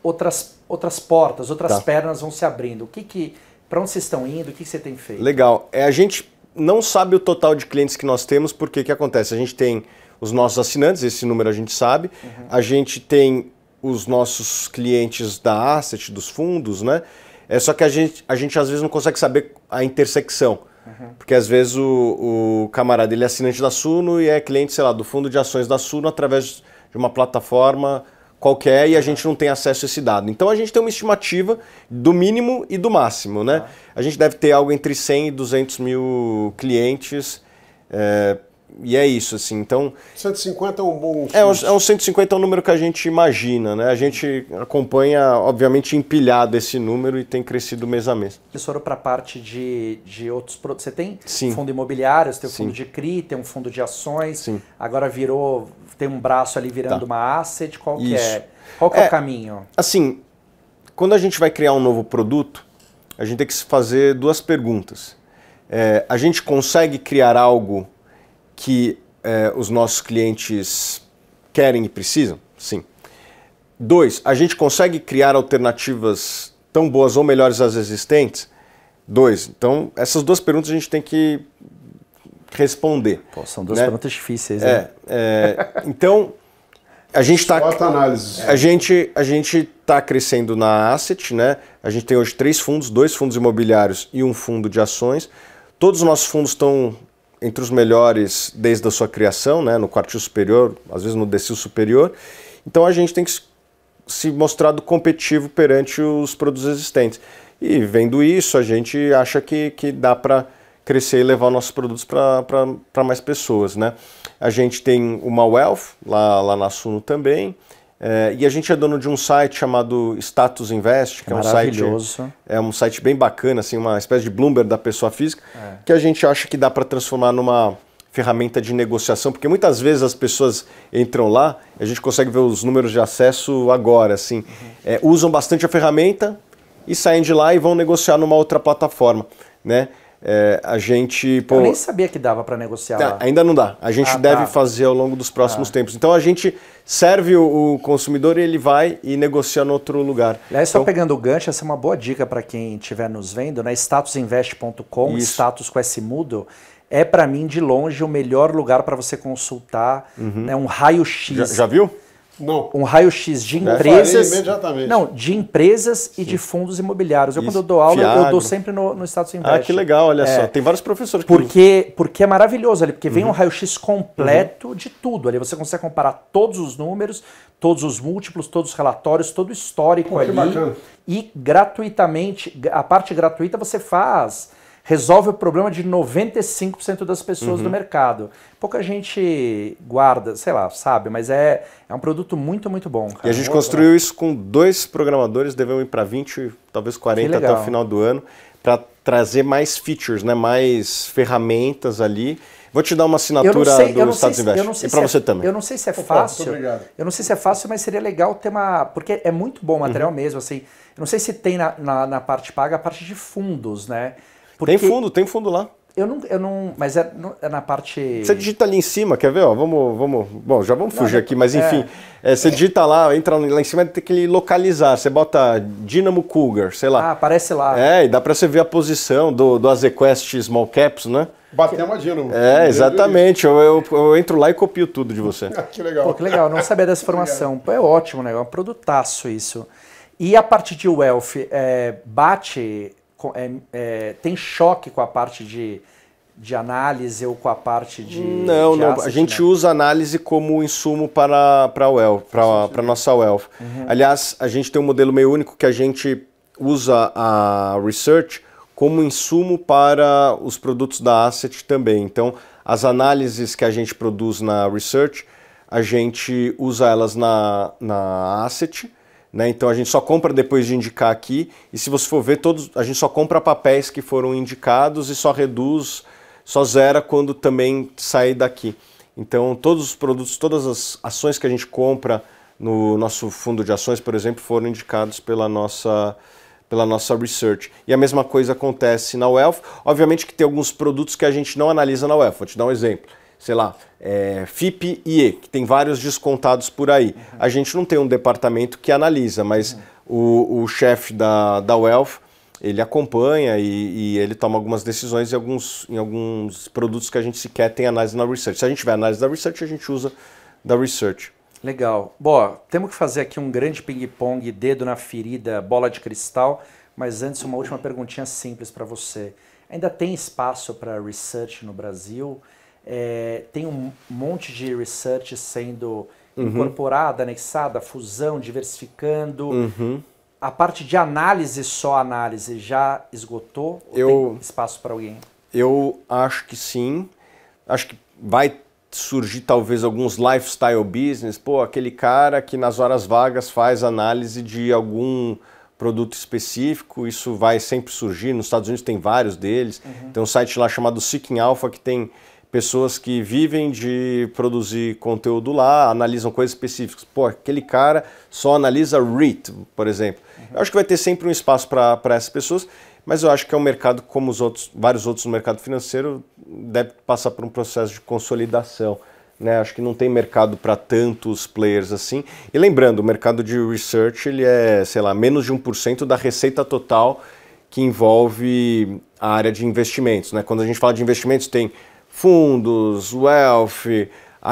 outras, outras portas, outras tá. pernas vão se abrindo. O que, que para onde vocês estão indo? O que, você tem feito? Legal. É, a gente não sabe o total de clientes que nós temos, porque o que acontece? A gente tem os nossos assinantes, esse número a gente sabe. Uhum. A gente tem os nossos clientes da asset, dos fundos, né? É só que a gente, a gente às vezes não consegue saber a intersecção. Uhum. Porque às vezes o, o, camarada ele é assinante da Suno e é cliente, sei lá, do fundo de ações da Suno através de uma plataforma qualquer e a gente não tem acesso a esse dado. Então a gente tem uma estimativa do mínimo e do máximo, né? Ah. A gente deve ter algo entre 100 e 200 mil clientes. É, e é isso, assim, então... 150 é um bom... É, é um 150 é um número que a gente imagina, né? A gente acompanha, obviamente, empilhado esse número e tem crescido mês a mês. Professor, para a parte de, de outros produtos, você tem Sim. fundo imobiliário, você tem o fundo de CRI, tem um fundo de ações, Sim. agora virou tem um braço ali virando tá. uma asset, qual que é? Qual que é, é o caminho? Assim, quando a gente vai criar um novo produto, a gente tem que fazer duas perguntas. É, a gente consegue criar algo que é, os nossos clientes querem e precisam? Sim. Dois, a gente consegue criar alternativas tão boas ou melhores às existentes? Dois. Então, essas duas perguntas a gente tem que responder. Pô, são duas né? perguntas difíceis. É, é, (laughs) então, a gente está... A gente a gente está crescendo na Asset, né? A gente tem hoje três fundos, dois fundos imobiliários e um fundo de ações. Todos os nossos fundos estão entre os melhores desde a sua criação, né? No quartil superior, às vezes no decil superior. Então a gente tem que se mostrar competitivo perante os produtos existentes. E vendo isso, a gente acha que, que dá para crescer e levar nossos produtos para mais pessoas, né? A gente tem uma Wealth lá, lá na Suno também. É, e a gente é dono de um site chamado Status Invest, que é, é um site é um site bem bacana, assim, uma espécie de Bloomberg da pessoa física, é. que a gente acha que dá para transformar numa ferramenta de negociação, porque muitas vezes as pessoas entram lá, a gente consegue ver os números de acesso agora, assim, uhum. É, usam bastante a ferramenta e saem de lá e vão negociar numa outra plataforma, né? É, a gente. Pô, Eu nem sabia que dava para negociar. Tá, ainda não dá. A gente ah, tá. deve tá. fazer ao longo dos próximos ah. tempos. Então a gente serve o, o, consumidor e ele vai e negocia no outro lugar. E aí, só então, pegando o gancho, essa é uma boa dica para quem estiver nos vendo, né? statusinvest.com, status com esse mudo. É para mim, de longe, o melhor lugar para você consultar. Uhum. Né? Um raio-x. Já, já viu? Não. Um raio-x de empresas. imediatamente. Não, de empresas e de fundos imobiliários. Eu, Isso. quando eu dou aula, Fiagro. eu dou sempre no, no Status Invest. Ah, que legal, olha é. só. Tem vários professores que porque, porque é maravilhoso ali, porque vem uhum. um raio-x completo uhum. de tudo. Ali você consegue comparar todos os números, todos os múltiplos, todos os relatórios, todo o histórico Pô, ali. Bacana. E gratuitamente, a parte gratuita você faz resolve o problema de 95% das pessoas uhum. do mercado. Pouca gente guarda, sei lá, sabe, mas é, é um produto muito, muito bom. Cara. E a gente construiu isso com dois programadores, devemos ir para 20, talvez 40 até o final do ano, para trazer mais features, né? mais ferramentas ali. Vou te dar uma assinatura sei, do Estado se, Invest. E para é, você também. Eu não sei se é fácil. Opa, eu não sei se é fácil, mas seria legal ter uma. Porque é muito bom o material uhum. mesmo. Assim, eu não sei se tem na, na, na parte paga a parte de fundos, né? Porque tem fundo, tem fundo lá. Eu não, eu não, mas é, é, na parte. Você digita ali em cima, quer ver? Ó, vamos, vamos. Bom, já vamos fugir não, é, aqui, mas é. enfim. É, é, você digita lá, entra lá em cima, tem que localizar. Você bota Dynamo Cougar, sei lá. Ah, aparece lá. É, e dá para você ver a posição do, do Azequest Small Caps, né? Batemos uma Dynamo. É, exatamente. Eu, eu, eu, entro lá e copio tudo de você. (laughs) Ah, que legal. Pô, que legal, não sabia dessa informação. Pô, é ótimo, né? É um produtaço isso. E a parte de wealth, é, bate é, é, tem choque com a parte de, de análise ou com a parte de. Não, de não. Asset, a gente né? usa análise como insumo para, para, a, well, para, para a nossa wealth. Uhum. Aliás, a gente tem um modelo meio único que a gente usa a research como insumo para os produtos da asset também. Então, as análises que a gente produz na research, a gente usa elas na, na asset né? Então a gente só compra depois de indicar aqui, e se você for ver, todos, a gente só compra papéis que foram indicados e só reduz, só zera quando também sai daqui. Então todos os produtos, todas as ações que a gente compra no nosso fundo de ações, por exemplo, foram indicados pela nossa, pela nossa research. E a mesma coisa acontece na Wealth. Obviamente que tem alguns produtos que a gente não analisa na Wealth, vou te dar um exemplo sei lá, é, FIP E, que tem vários descontados por aí. Uhum. A gente não tem um departamento que analisa, mas uhum. o, o chefe da, da Wealth, ele acompanha e, e, ele toma algumas decisões em alguns, em alguns produtos que a gente sequer tem análise na research. Se a gente tiver análise da research, a gente usa da research. Legal. Bom, temos que fazer aqui um grande ping-pong, dedo na ferida, bola de cristal, mas antes uma última perguntinha simples para você. Ainda tem espaço para research no Brasil? é, tem um monte de research sendo uhum. incorporada, anexada, fusão, diversificando. Uhum. A parte de análise, só análise, já esgotou? Eu, tem espaço para alguém? Eu acho que sim. Acho que vai surgir talvez alguns lifestyle business, pô, aquele cara que nas horas vagas faz análise de algum produto específico, isso vai sempre surgir. Nos Estados Unidos tem vários deles. Uhum. Tem um site lá chamado Seeking Alpha que tem pessoas que vivem de produzir conteúdo lá, analisam coisas específicas. Pô, aquele cara só analisa REIT, por exemplo. Eu acho que vai ter sempre um espaço para essas pessoas, mas eu acho que é um mercado, como os outros, vários outros no mercado financeiro, deve passar por um processo de consolidação. Né? Acho que não tem mercado para tantos players assim. E lembrando, o mercado de research ele é, sei lá, menos de 1% da receita total que envolve a área de investimentos. Né? Quando a gente fala de investimentos, tem fundos, wealth,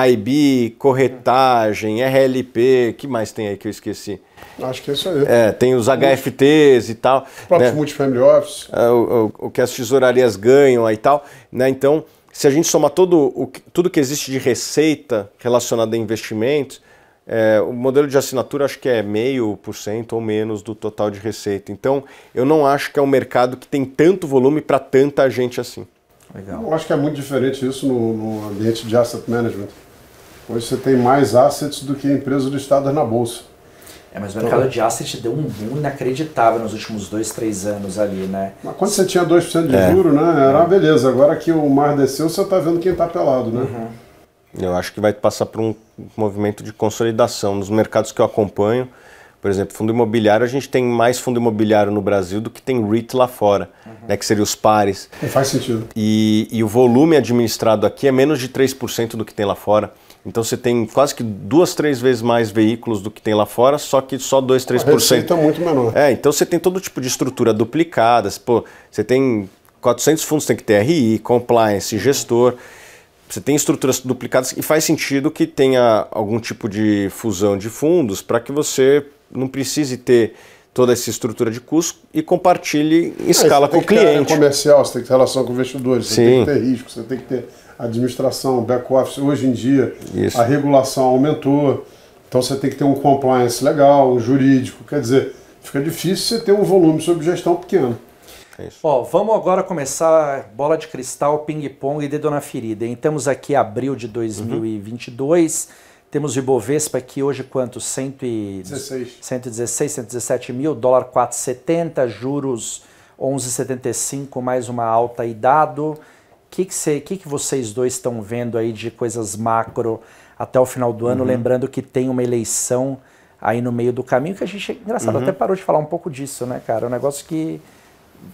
IB, corretagem, RLP, que mais tem aí que eu esqueci? Acho que é isso aí. É, tem os HFTs e tal. Os próprios né? multifamily office. É, o, o, o, que as tesourarias ganham aí e tal. Né? Então, se a gente soma todo o, tudo que existe de receita relacionada a investimentos, é, o modelo de assinatura acho que é meio por cento ou menos do total de receita. Então, eu não acho que é um mercado que tem tanto volume para tanta gente assim. Legal. Eu acho que é muito diferente isso no, no ambiente de asset management. Hoje você tem mais assets do que empresas listadas na bolsa. É, mas o mercado então, de asset deu um boom inacreditável nos últimos dois, três anos ali, né? Mas quando você tinha 2% de é. juro, né? Era uma é. beleza. Agora que o mar desceu, você está vendo quem está pelado, né? Uhum. Eu acho que vai passar por um movimento de consolidação. Nos mercados que eu acompanho, por exemplo, fundo imobiliário, a gente tem mais fundo imobiliário no Brasil do que tem REIT lá fora, uhum. né, que seria os pares. Não é, faz sentido. E, e o volume administrado aqui é menos de 3% do que tem lá fora. Então você tem quase que duas, três vezes mais veículos do que tem lá fora, só que só 2, 3%. A receita é muito menor. É, então você tem todo tipo de estrutura duplicada. Pô, você tem 400 fundos, tem que ter RI, compliance, gestor. Você tem estruturas duplicadas e faz sentido que tenha algum tipo de fusão de fundos para que você não precise ter toda essa estrutura de custo e compartilhe em é, escala com o cliente. Você comercial, você tem que ter relação com investidores, você Sim. tem que ter risco, você tem que ter administração, back-office. Hoje em dia, Isso. a regulação aumentou, então você tem que ter um compliance legal, um jurídico. Quer dizer, fica difícil você ter um volume sob gestão pequeno. É Ó, vamos agora começar bola de cristal, ping-pong e dedo na ferida. Hein? Estamos aqui em abril de 2022. Uhum. Temos o Ibovespa aqui hoje quanto? 116. 116, 117 mil, dólar 4,70, juros 11,75, mais uma alta aí dado. O que, que, que, que vocês dois estão vendo aí de coisas macro até o final do ano? Uhum. Lembrando que tem uma eleição aí no meio do caminho que a gente, engraçado, uhum. até parou de falar um pouco disso, né, cara? É um negócio que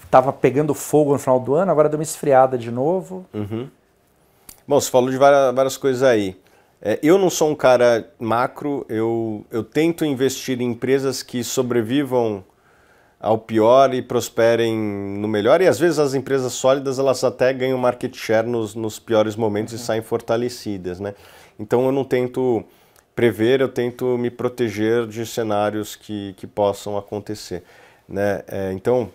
estava pegando fogo no final do ano, agora deu uma esfriada de novo. Uhum. Bom, você falou de várias, várias coisas aí. É, eu não sou um cara macro, eu, eu tento investir em empresas que sobrevivam ao pior e prosperem no melhor. E às vezes as empresas sólidas elas até ganham market share nos, nos piores momentos uhum. e saem fortalecidas, né? Então eu não tento prever, eu tento me proteger de cenários que, que possam acontecer, né? É, então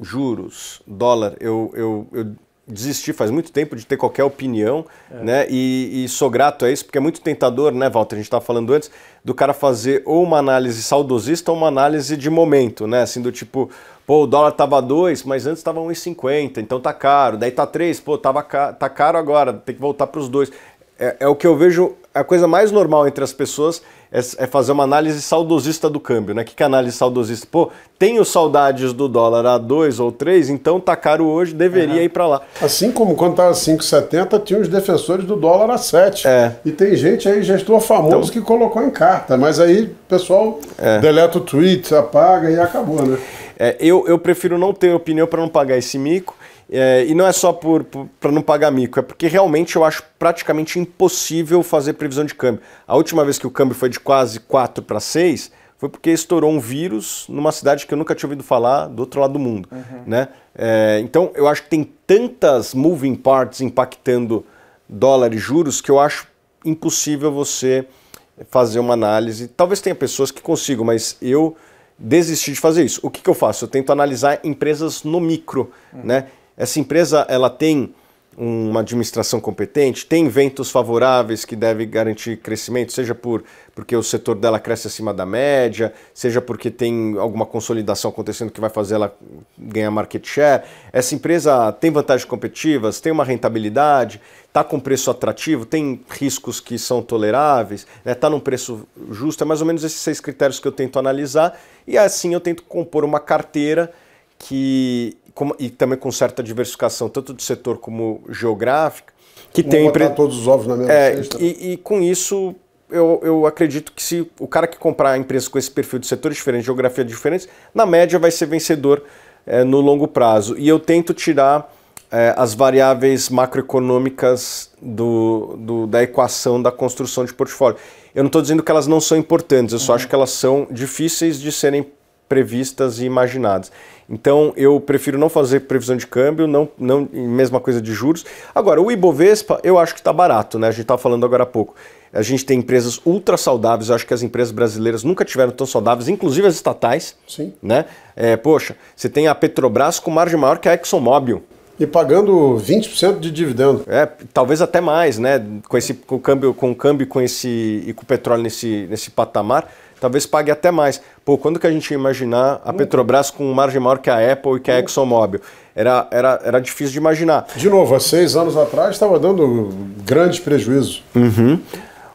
juros, dólar, eu, eu, eu desisti faz muito tempo de ter qualquer opinião, é. né? E, e, sou grato a isso, porque é muito tentador, né, Walter? A gente estava falando antes do cara fazer ou uma análise saudosista ou uma análise de momento, né? Assim, do tipo, pô, o dólar tava 2, mas antes tava 1,50, então tá caro. Daí tá 3, pô, tava caro, tá caro agora, tem que voltar para os dois. É, é o que eu vejo a coisa mais normal entre as pessoas é, é, fazer uma análise saudosista do câmbio, né? que, que é análise saudosista? Pô, tenho saudades do dólar a 2 ou 3, então tá caro hoje, deveria é. ir para lá. Assim como quando tava 5,70, tinha os defensores do dólar a 7. É. E tem gente aí, gestor famoso, então... que colocou em carta, mas aí o pessoal é. deleta o tweet, apaga e acabou, né? É, eu, eu prefiro não ter opinião para não pagar esse mico. É, e não é só por, para não pagar mico, é porque realmente eu acho praticamente impossível fazer previsão de câmbio. A última vez que o câmbio foi de quase 4 para 6 foi porque estourou um vírus numa cidade que eu nunca tinha ouvido falar, do outro lado do mundo. Uhum. Né? É, então eu acho que tem tantas moving parts impactando dólar e juros que eu acho impossível você fazer uma análise. Talvez tenha pessoas que consigam, mas eu desisti de fazer isso. O que, que eu faço? Eu tento analisar empresas no micro, uhum. né? Essa empresa ela tem uma administração competente, tem ventos favoráveis que devem garantir crescimento, seja por, porque o setor dela cresce acima da média, seja porque tem alguma consolidação acontecendo que vai fazer ela ganhar market share. Essa empresa tem vantagens competitivas, tem uma rentabilidade, está com preço atrativo, tem riscos que são toleráveis, está né, tá num preço justo. É mais ou menos esses seis critérios que eu tento analisar e assim eu tento compor uma carteira que como, e também com certa diversificação, tanto de setor como geográfica, que Vou tem. Botar empre... todos os ovos na mesma é, cesta. E, e com isso eu, eu, acredito que se o cara que comprar a empresa com esse perfil de setores diferentes, geografia diferentes, na média vai ser vencedor é, no longo prazo. E eu tento tirar é, as variáveis macroeconômicas do, do, da equação da construção de portfólio. Eu não estou dizendo que elas não são importantes, eu só uhum. acho que elas são difíceis de serem previstas e imaginadas. Então eu prefiro não fazer previsão de câmbio, não, não mesma coisa de juros. Agora, o Ibovespa eu acho que está barato, né? A gente estava falando agora há pouco. A gente tem empresas ultra saudáveis, eu acho que as empresas brasileiras nunca tiveram tão saudáveis, inclusive as estatais. Sim. Né? É, poxa, você tem a Petrobras com margem maior que a ExxonMobil. E pagando 20% de dividendo. É, talvez até mais, né? Com, esse, com, o câmbio, com o câmbio com esse, e com o petróleo nesse, nesse patamar talvez pague até mais. Pô, quando que a gente ia imaginar a Petrobras com margem maior que a Apple e que a ExxonMobil? Era, era, era difícil de imaginar. De novo, há seis anos atrás estava dando grandes prejuízos. Uhum.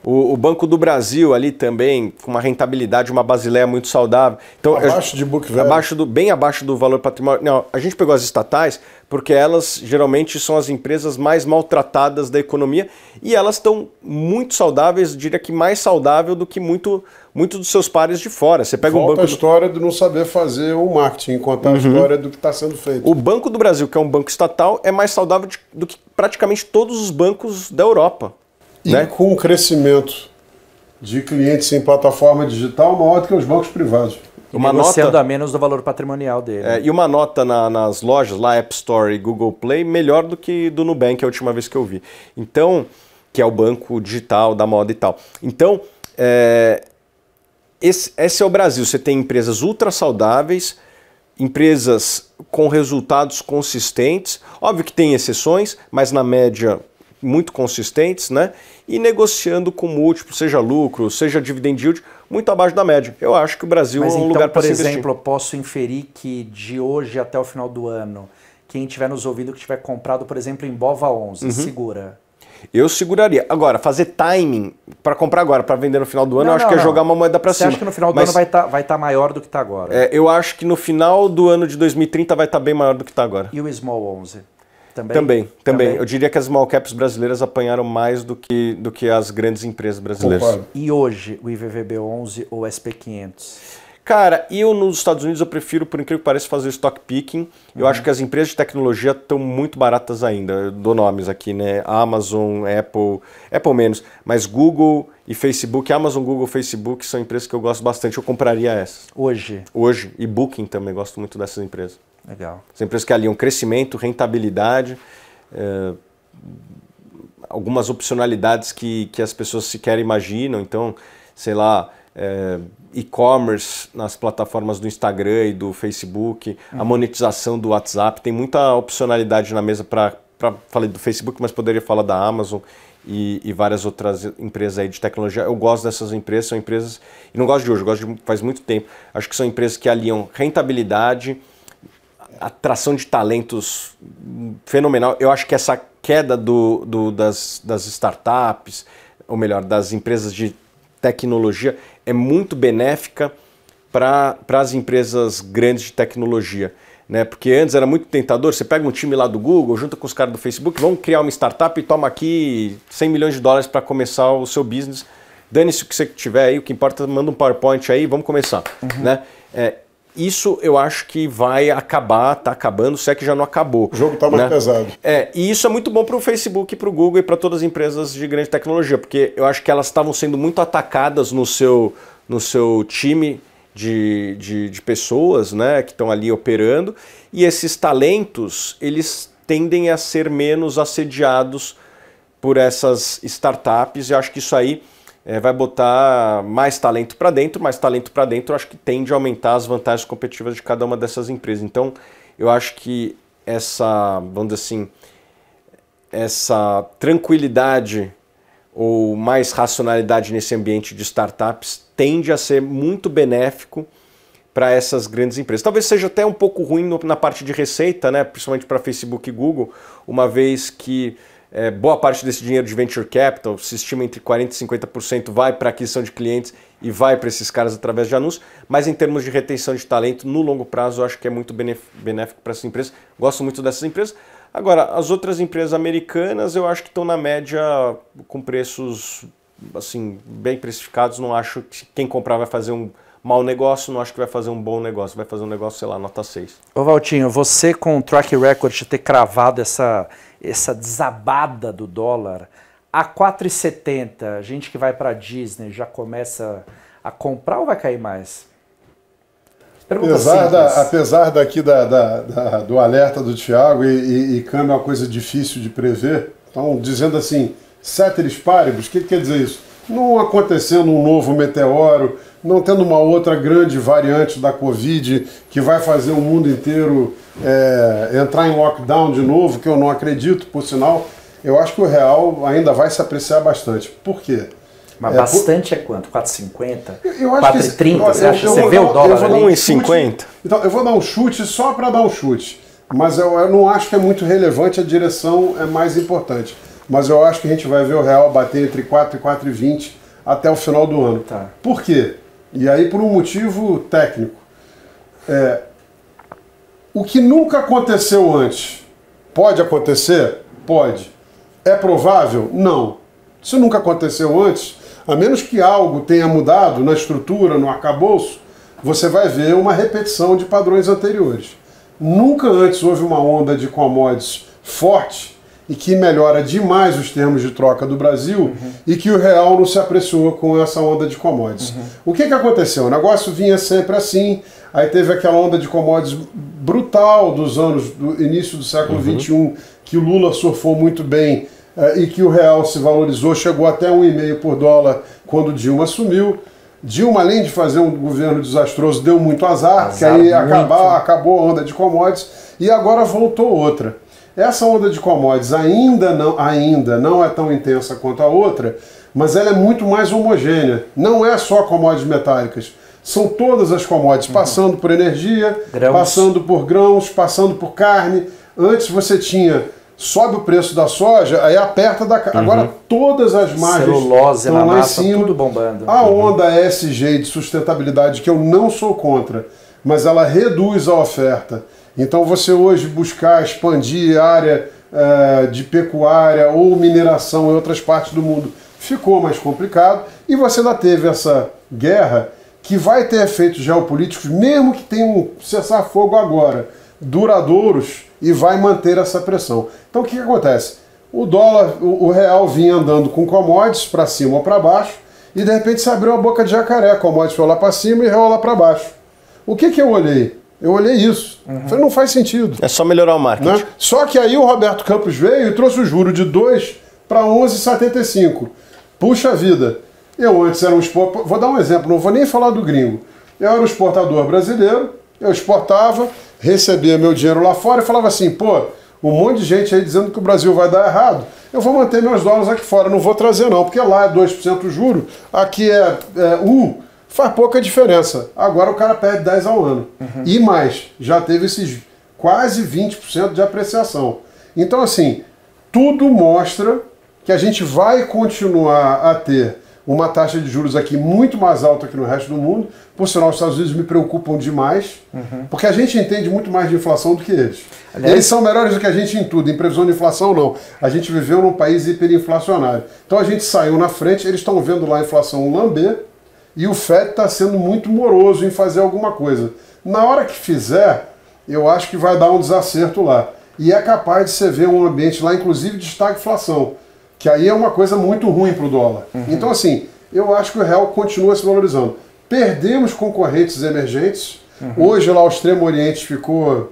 O, o, Banco do Brasil ali também, com uma rentabilidade, uma basileia muito saudável. Então, abaixo de book value. Abaixo do, bem abaixo do valor patrimonial. Não, a gente pegou as estatais porque elas geralmente são as empresas mais maltratadas da economia e elas estão muito saudáveis, diria que mais saudável do que muito muitos dos seus pares de fora. Você pega Volta um banco. a história do... de não saber fazer o marketing, contar uhum. a história do que está sendo feito. O Banco do Brasil, que é um banco estatal, é mais saudável de, do que praticamente todos os bancos da Europa. E né? com o crescimento de clientes em plataforma digital maior do que os bancos privados. Uma nota a menos do valor patrimonial dele. É, e uma nota na, nas lojas, lá App Store e Google Play, melhor do que do Nubank, é a última vez que eu vi. Então, que é o banco digital da moda e tal. Então, é, esse, esse é o Brasil. Você tem empresas ultra saudáveis, empresas com resultados consistentes. Óbvio que tem exceções, mas na média muito consistentes, né? E negociando com múltiplo, seja lucro, seja dividend yield, muito abaixo da média. Eu acho que o Brasil mas é um então, lugar para investir. Por exemplo, eu posso inferir que de hoje até o final do ano, quem tiver nos ouvindo que tiver comprado, por exemplo, em Bova 11, uhum. segura. Eu seguraria. Agora, fazer timing para comprar agora, para vender no final do ano, não, eu acho não, que é não. jogar uma moeda para cima. Você acha que no final do Mas, ano vai estar tá, vai tá maior do que está agora? É, eu acho que no final do ano de 2030 vai estar tá bem maior do que está agora. E o Small 11? Também? também? também, também, Eu diria que as small caps brasileiras apanharam mais do que, do que as grandes empresas brasileiras. Concordo. E hoje, o IVVB 11 ou SP500? Cara, eu nos Estados Unidos eu prefiro, por incrível que pareça, fazer stock picking. Eu acho uhum. que as empresas de tecnologia estão muito baratas ainda. Eu dou nomes aqui, né? Amazon, Apple, Apple menos, mas Google e Facebook, Amazon, Google, Facebook são empresas que eu gosto bastante. Eu compraria essas. Hoje. Hoje e Booking também gosto muito dessas empresas. Legal. São empresas que aliam crescimento, rentabilidade, é, algumas opcionalidades que, que as pessoas sequer imaginam. Então, sei lá, é, e-commerce nas plataformas do Instagram e do Facebook, uhum. a monetização do WhatsApp, tem muita opcionalidade na mesa para. Falei do Facebook, mas poderia falar da Amazon e, e, várias outras empresas aí de tecnologia. Eu gosto dessas empresas, são empresas. E não gosto de hoje, eu gosto de faz muito tempo. Acho que são empresas que aliam rentabilidade, atração de talentos fenomenal. Eu acho que essa queda do, do das, das startups, ou melhor, das empresas de tecnologia, é muito benéfica para as empresas grandes de tecnologia. Né? Porque antes era muito tentador, você pega um time lá do Google, junta com os caras do Facebook, vamos criar uma startup e toma aqui 100 milhões de dólares para começar o seu business. Dane-se o que você tiver aí, o que importa, manda um PowerPoint aí, vamos começar. Uhum. Né? É, isso eu acho que vai acabar, tá acabando, se é que já não acabou. O jogo tá mais né? pesado. É, e isso é muito bom para o Facebook, para o Google e para todas as empresas de grande tecnologia, porque eu acho que elas estavam sendo muito atacadas no seu, no seu time de, de, de pessoas né, que estão ali operando, e esses talentos, eles tendem a ser menos assediados por essas startups, e eu acho que isso aí é, vai botar mais talento para dentro, mais talento para dentro, acho que tende a aumentar as vantagens competitivas de cada uma dessas empresas. Então, eu acho que essa, vamos dizer assim, essa tranquilidade ou mais racionalidade nesse ambiente de startups tende a ser muito benéfico para essas grandes empresas. Talvez seja até um pouco ruim na parte de receita, né? principalmente para Facebook e Google, uma vez que é, boa parte desse dinheiro de venture capital, se estima entre 40% e 50%, vai para aquisição de clientes e vai para esses caras através de anúncios, mas em termos de retenção de talento, no longo prazo, eu acho que é muito benéfico para essas empresas. Gosto muito dessas empresas. Agora, as outras empresas americanas, eu acho que estão na média com preços assim bem precificados. Não acho que quem comprar vai fazer um mau negócio, não acho que vai fazer um bom negócio. Vai fazer um negócio, sei lá, nota 6. Ô Valtinho, você com o track record de ter cravado essa essa desabada do dólar. A 4,70, gente que vai para Disney já começa a comprar ou vai cair mais? Pergunta apesar, da, apesar daqui da, da, da, do alerta do Tiago, e, e, e câmbio é uma coisa difícil de prever, então dizendo assim, sete paribus, o que, que quer dizer isso? Não acontecendo um novo meteoro, não tendo uma outra grande variante da Covid que vai fazer o mundo inteiro é, entrar em lockdown de novo, que eu não acredito, por sinal, eu acho que o real ainda vai se apreciar bastante. Por quê? Mas é, bastante por... é quanto? 4,50? 4,30? Você, acha, eu, você eu, vê o dólar eu vou um ali? 1,50? Então, eu vou dar um chute só para dar um chute. Mas eu não acho que é muito relevante, a direção é mais importante. Mas eu acho que a gente vai ver o real bater entre 4 e 4,20 até o final do ano. Tá. Por quê? E aí por um motivo técnico. É, o que nunca aconteceu antes pode acontecer? Pode. É provável? Não. Se nunca aconteceu antes, a menos que algo tenha mudado na estrutura, no arcabouço, você vai ver uma repetição de padrões anteriores. Nunca antes houve uma onda de commodities forte e que melhora demais os termos de troca do Brasil uhum. e que o real não se apreciou com essa onda de commodities. Uhum. O que, que aconteceu? O negócio vinha sempre assim, aí teve aquela onda de commodities brutal dos anos do início do século uhum. XXI, que o Lula surfou muito bem eh, e que o real se valorizou, chegou até 1,5 por dólar quando Dilma assumiu. Dilma, além de fazer um governo desastroso, deu muito azar, azar que aí muito. acabou a onda de commodities e agora voltou outra. Essa onda de commodities ainda não, ainda não é tão intensa quanto a outra, mas ela é muito mais homogênea. Não é só commodities metálicas. São todas as commodities, uhum. passando por energia, grãos. passando por grãos, passando por carne. Antes você tinha sobe o preço da soja, aí aperta da uhum. Agora todas as margens Celulose, estão lá em cima. Tudo bombando. A uhum. onda uhum. SG de sustentabilidade, que eu não sou contra, mas ela reduz a oferta então você hoje buscar expandir área uh, de pecuária ou mineração em outras partes do mundo ficou mais complicado e você ainda teve essa guerra que vai ter efeitos geopolíticos, mesmo que tenha um cessar-fogo agora, duradouros e vai manter essa pressão. Então o que, que acontece? O dólar, o real vinha andando com commodities para cima ou para baixo e de repente se abriu a boca de jacaré, commodities foi lá para cima e real lá para baixo. O que, que eu olhei? Eu olhei isso. Uhum. Falei, não faz sentido. É só melhorar o marketing. Né? Só que aí o Roberto Campos veio e trouxe o juro de 2 para 11,75. Puxa vida. Eu antes era um exportador. Vou dar um exemplo, não vou nem falar do gringo. Eu era um exportador brasileiro, eu exportava, recebia meu dinheiro lá fora e falava assim, pô, um monte de gente aí dizendo que o Brasil vai dar errado. Eu vou manter meus dólares aqui fora, não vou trazer não, porque lá é 2% o juro, aqui é, é U faz pouca diferença. Agora o cara perde 10 ao ano. Uhum. E mais, já teve esses quase 20% de apreciação. Então, assim, tudo mostra que a gente vai continuar a ter uma taxa de juros aqui muito mais alta que no resto do mundo. Por sinal, os Estados Unidos me preocupam demais, uhum. porque a gente entende muito mais de inflação do que eles. Aliás, eles são melhores do que a gente em tudo, em previsão de inflação, não. A gente viveu num país hiperinflacionário. Então a gente saiu na frente, eles estão vendo lá a inflação lamber e o Fed está sendo muito moroso em fazer alguma coisa. Na hora que fizer, eu acho que vai dar um desacerto lá. E é capaz de você ver um ambiente lá, inclusive de estagflação, que aí é uma coisa muito ruim para o dólar. Uhum. Então, assim, eu acho que o real continua se valorizando. Perdemos concorrentes emergentes. Uhum. Hoje, lá, o Extremo Oriente ficou.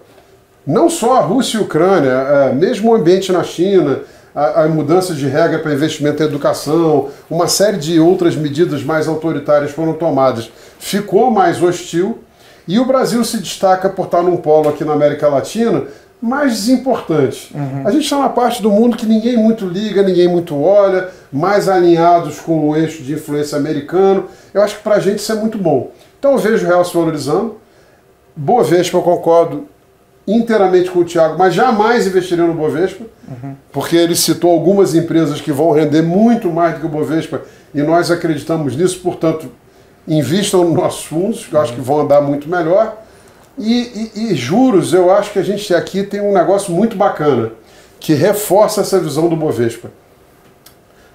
Não só a Rússia e a Ucrânia, é, mesmo o ambiente na China, a, a mudança de regra para investimento em educação, uma série de outras medidas mais autoritárias foram tomadas, ficou mais hostil. E o Brasil se destaca por estar num polo aqui na América Latina mais importante. Uhum. A gente está na parte do mundo que ninguém muito liga, ninguém muito olha, mais alinhados com o eixo de influência americano. Eu acho que para a gente isso é muito bom. Então eu vejo o real se valorizando. Boa vez, eu concordo inteiramente com o Thiago, mas jamais investiria no Bovespa, uhum. porque ele citou algumas empresas que vão render muito mais do que o Bovespa e nós acreditamos nisso, portanto, invistam nos nossos fundos, que eu acho que vão andar muito melhor. E, e, e, juros, eu acho que a gente aqui tem um negócio muito bacana, que reforça essa visão do Bovespa.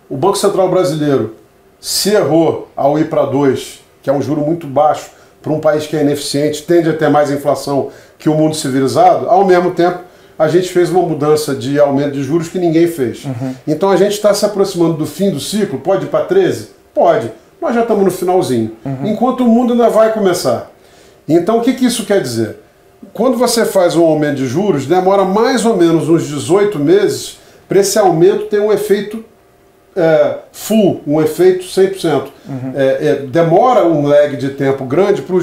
O Banco Central Brasileiro se errou ao ir para 2, que é um juro muito baixo, para um país que é ineficiente, tende a ter mais inflação que o mundo civilizado, ao mesmo tempo a gente fez uma mudança de aumento de juros que ninguém fez. Uhum. Então a gente está se aproximando do fim do ciclo, pode ir para 13? Pode. Nós já estamos no finalzinho. Uhum. Enquanto o mundo ainda vai começar. Então o que, que isso quer dizer? Quando você faz um aumento de juros, demora mais ou menos uns 18 meses para esse aumento ter um efeito é, full, um efeito 100%. Uhum. É, é, demora um lag de tempo grande para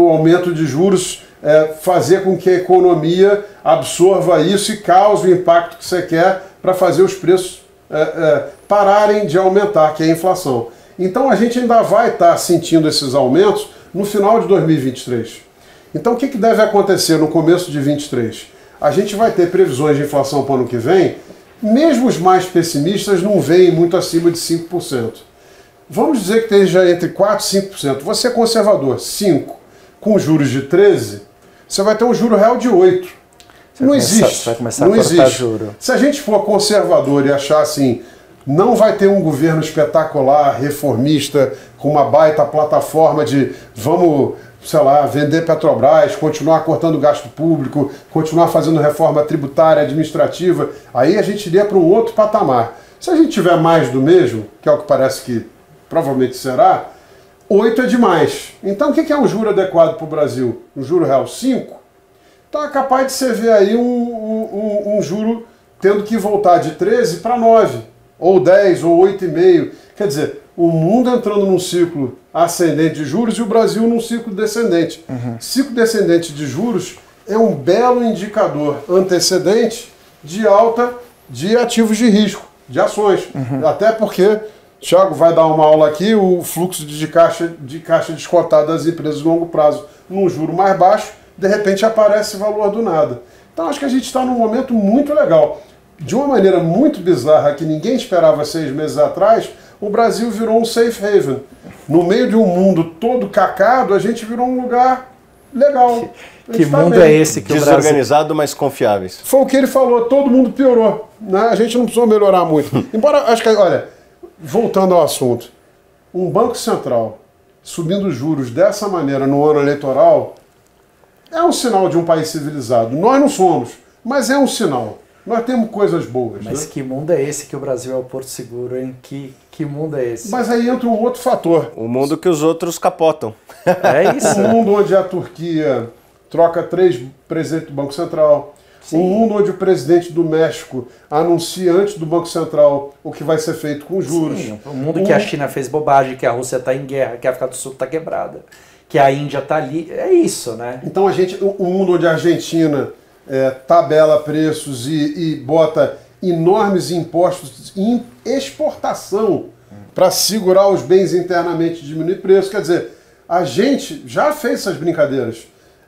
o aumento de juros é, fazer com que a economia absorva isso e cause o impacto que você quer para fazer os preços é, é, pararem de aumentar, que é a inflação. Então a gente ainda vai estar tá sentindo esses aumentos no final de 2023. Então o que, que deve acontecer no começo de 2023? A gente vai ter previsões de inflação para o ano que vem mesmo os mais pessimistas não veem muito acima de 5%. Vamos dizer que esteja entre 4% e 5%. Você é conservador, 5%, com juros de 13%, você vai ter um juro real de 8%. Você não começa, existe. Vai começar não a existe. Juro. Se a gente for conservador e achar assim, não vai ter um governo espetacular, reformista, com uma baita plataforma de vamos sei lá, vender Petrobras, continuar cortando gasto público, continuar fazendo reforma tributária, administrativa, aí a gente iria para um outro patamar. Se a gente tiver mais do mesmo, que é o que parece que provavelmente será, oito é demais. Então o que é um juro adequado para o Brasil? Um juro real 5? Então é capaz de você ver aí um, um, um juro tendo que voltar de 13 para 9, ou 10, ou 8,5. Quer dizer, o mundo entrando num ciclo ascendente de juros e o Brasil num ciclo descendente. Uhum. Ciclo descendente de juros é um belo indicador antecedente de alta de ativos de risco, de ações. Uhum. Até porque, Thiago vai dar uma aula aqui, o fluxo de caixa, de caixa descontado das empresas de longo prazo num juro mais baixo, de repente aparece valor do nada. Então acho que a gente está num momento muito legal. De uma maneira muito bizarra que ninguém esperava seis meses atrás, o Brasil virou um safe haven. No meio de um mundo todo cacado, a gente virou um lugar legal. Que tá mundo bem. é esse que Desorganizado, Brasil... mas confiáveis. Foi o que ele falou, todo mundo piorou. Né? A gente não precisou melhorar muito. (laughs) Embora, acho que, olha, voltando ao assunto, um Banco Central subindo juros dessa maneira no ano eleitoral é um sinal de um país civilizado. Nós não somos, mas é um sinal. Nós temos coisas boas. Mas né? que mundo é esse que o Brasil é o porto seguro, hein? Que, que mundo é esse? Mas aí entra um outro fator. O mundo que os outros capotam. É (laughs) isso. o mundo onde a Turquia troca três presidentes do Banco Central. Sim. O mundo onde o presidente do México anuncia antes do Banco Central o que vai ser feito com os juros. Sim, o mundo o... que a China fez bobagem, que a Rússia está em guerra, que a África do Sul está quebrada, que a Índia está ali. É isso, né? Então a gente, o mundo onde a Argentina é, tabela preços e, e bota enormes impostos em exportação para segurar os bens internamente e diminuir preço. Quer dizer, a gente já fez essas brincadeiras.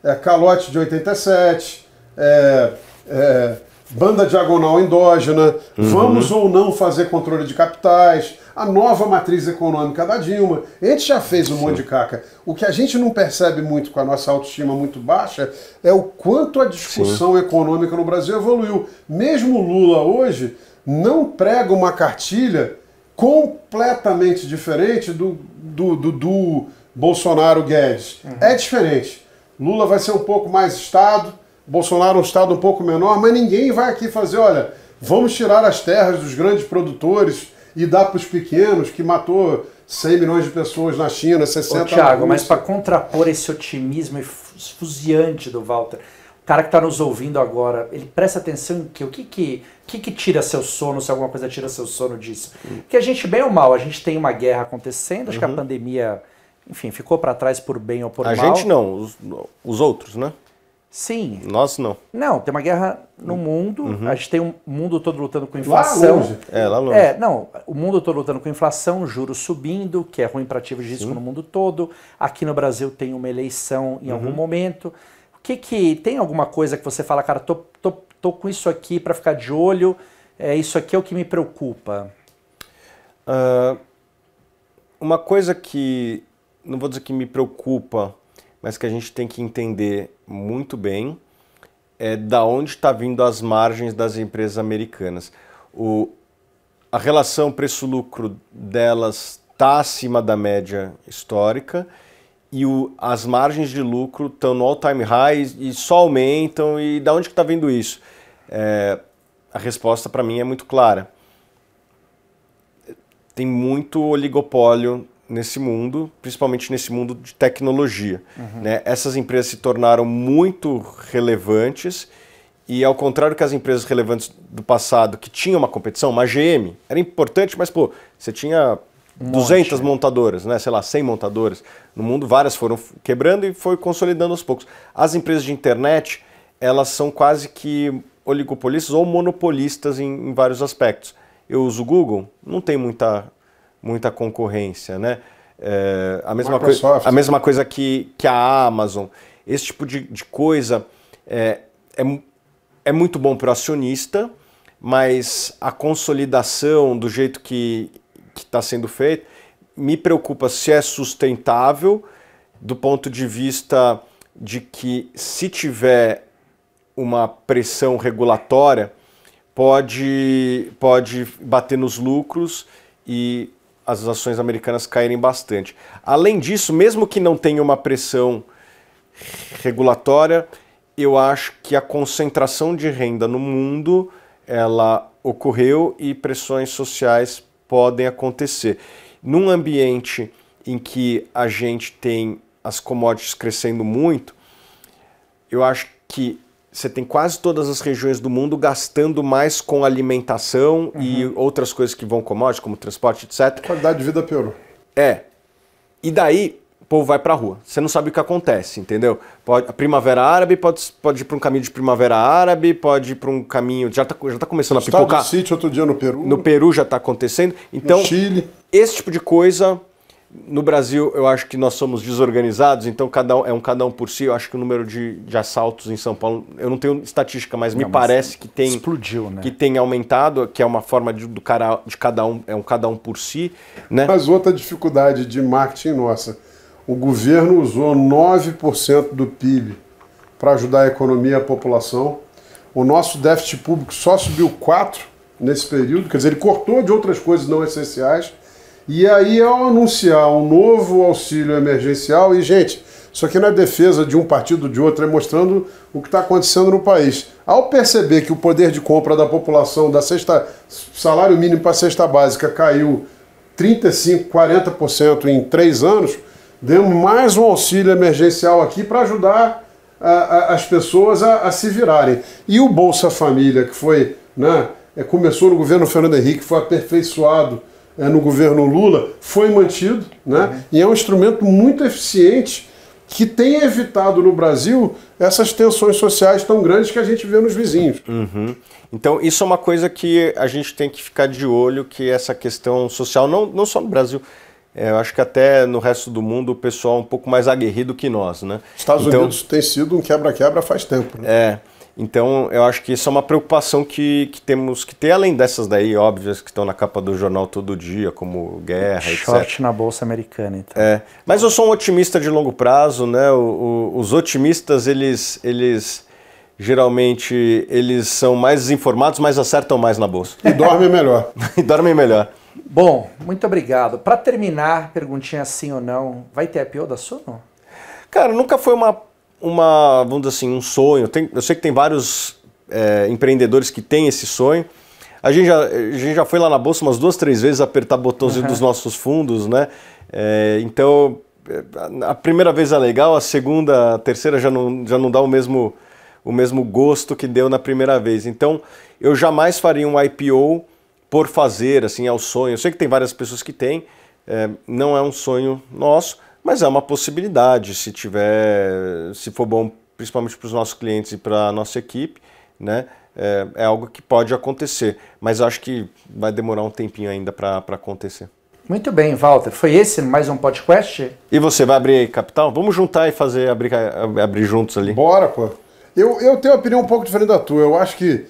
É, calote de 87, é, é, banda diagonal endógena, uhum. vamos ou não fazer controle de capitais a nova matriz econômica da Dilma. A gente já fez um Sim. monte de caca. O que a gente não percebe muito com a nossa autoestima muito baixa é o quanto a discussão Sim. econômica no Brasil evoluiu. Mesmo Lula hoje não prega uma cartilha completamente diferente do, do, do, do Bolsonaro Guedes. Uhum. É diferente. Lula vai ser um pouco mais Estado, Bolsonaro é um Estado um pouco menor, mas ninguém vai aqui fazer, olha, vamos tirar as terras dos grandes produtores e dá para os pequenos, que matou 100 milhões de pessoas na China, 60 Tiago, mas para contrapor esse otimismo esfuziante do Walter, o cara que está nos ouvindo agora, ele presta atenção em que o que que, que que tira seu sono, se alguma coisa tira seu sono disso. Hum. Porque a gente, bem ou mal, a gente tem uma guerra acontecendo, acho uhum. que a uhum. pandemia, enfim, ficou para trás por bem ou por a mal. A gente não, os, os outros, né? Sim. Nós não. Não, tem uma guerra no uhum. mundo, uhum. a gente tem um mundo todo lutando com inflação. Lá longe. É, lá longe. É, não, o mundo todo lutando com inflação, juros subindo, que é ruim para ativos de risco Sim. no mundo todo. Aqui no Brasil tem uma eleição em uhum. algum momento. O que que tem alguma coisa que você fala, cara, tô, tô, tô com isso aqui para ficar de olho, é, isso aqui é o que me preocupa? Uh, uma coisa que, não vou dizer que me preocupa, mas que a gente tem que entender muito bem é da onde está vindo as margens das empresas americanas. O, a relação preço-lucro delas está acima da média histórica e o, as margens de lucro estão no all-time high e, só aumentam. E da onde está vindo isso? É, a resposta para mim é muito clara. Tem muito oligopólio nesse mundo, principalmente nesse mundo de tecnologia. Uhum. Né? Essas empresas se tornaram muito relevantes e ao contrário que as empresas relevantes do passado, que tinham uma competição, uma GM, era importante, mas pô, você tinha um 200 monte, montadoras, né? sei lá, 100 montadoras. No mundo, várias foram quebrando e foi consolidando aos poucos. As empresas de internet, elas são quase que oligopolistas ou monopolistas em, em vários aspectos. Eu uso o Google, não tem muita muita concorrência, né? É, a, mesma coisa, a mesma coisa que, que a Amazon. Esse tipo de, de coisa é, é, é muito bom para o acionista, mas a consolidação do jeito que está sendo feito me preocupa se é sustentável do ponto de vista de que se tiver uma pressão regulatória pode pode bater nos lucros e as ações americanas caírem bastante. Além disso, mesmo que não tenha uma pressão regulatória, eu acho que a concentração de renda no mundo ela ocorreu e pressões sociais podem acontecer. Num ambiente em que a gente tem as commodities crescendo muito, eu acho que você tem quase todas as regiões do mundo gastando mais com alimentação uhum. e outras coisas que vão com morte, como transporte, etc. Qualidade de vida piorou. É. E daí, o povo vai pra rua. Você não sabe o que acontece, entendeu? Pode, a primavera árabe pode, pode ir para um caminho de primavera árabe, pode ir para um caminho. Já tá, já tá começando a Estado tá pipocar. No sítio outro dia no Peru. No Peru já tá acontecendo. Então, no Chile. Esse tipo de coisa no Brasil, eu acho que nós somos desorganizados, então cada um, é um cada um por si. Eu acho que o número de, de assaltos em São Paulo, eu não tenho estatística, mas não, me mas parece que tem explodiu, né? que tem aumentado, que é uma forma de, do cara, de cada um é um cada um por si, né? Mas outra dificuldade de marketing nossa, o governo usou 9% do PIB para ajudar a economia e a população. O nosso déficit público só subiu 4 nesse período, quer dizer, ele cortou de outras coisas não essenciais e aí, ao anunciar um novo auxílio emergencial, e gente, isso aqui não é defesa de um partido ou de outro, é mostrando o que está acontecendo no país. Ao perceber que o poder de compra da população, da sexta, salário mínimo para a cesta básica, caiu 35%, 40% em três anos, demos mais um auxílio emergencial aqui para ajudar a, a, as pessoas a, a, se virarem. E o Bolsa Família, que foi, né, é, começou no governo Fernando Henrique, foi aperfeiçoado né, no governo Lula foi mantido, né? Uhum. E é um instrumento muito eficiente que tem evitado no Brasil essas tensões sociais tão grandes que a gente vê nos vizinhos. Uhum. Então, isso é uma coisa que a gente tem que ficar de olho, que essa questão social, não, não só no Brasil, é, eu acho que até no resto do mundo o pessoal é um pouco mais aguerrido que nós, né? Estados então, Unidos tem sido um quebra-quebra faz tempo. Né? É. Então, eu acho que isso é uma preocupação que, que temos que ter, além dessas daí óbvias que estão na capa do jornal todo dia, como guerra, Short etc. na bolsa americana, então. É, mas eu sou um otimista de longo prazo, né? O, o, os otimistas, eles, eles geralmente eles são mais desinformados, mas acertam mais na bolsa. E dormem (laughs) melhor. e dormem melhor. Bom, muito obrigado. Para terminar, perguntinha sim ou não, vai ter IPO da Suno? Cara, nunca foi uma uma, vamos dizer assim, um sonho. Tem, eu sei que tem vários é, empreendedores que têm esse sonho. A gente, já, a gente já foi lá na bolsa umas duas, três vezes apertar botãozinho uhum. dos nossos fundos, né? É, então, a primeira vez é legal, a segunda, a terceira já não, já não dá o mesmo, o mesmo gosto que deu na primeira vez. Então, eu jamais faria um IPO por fazer, assim, é o sonho. Eu sei que tem várias pessoas que têm, é, não é um sonho nosso, mas é uma possibilidade, se tiver, se for bom, principalmente para os nossos clientes e para a nossa equipe, né? É, é, algo que pode acontecer, mas acho que vai demorar um tempinho ainda para acontecer. Muito bem, Walter. Foi esse mais um podcast? E você vai abrir capital? Vamos juntar e fazer abrir, abrir juntos ali. Bora, pô. Eu, eu tenho uma opinião um pouco diferente da tua. Eu acho que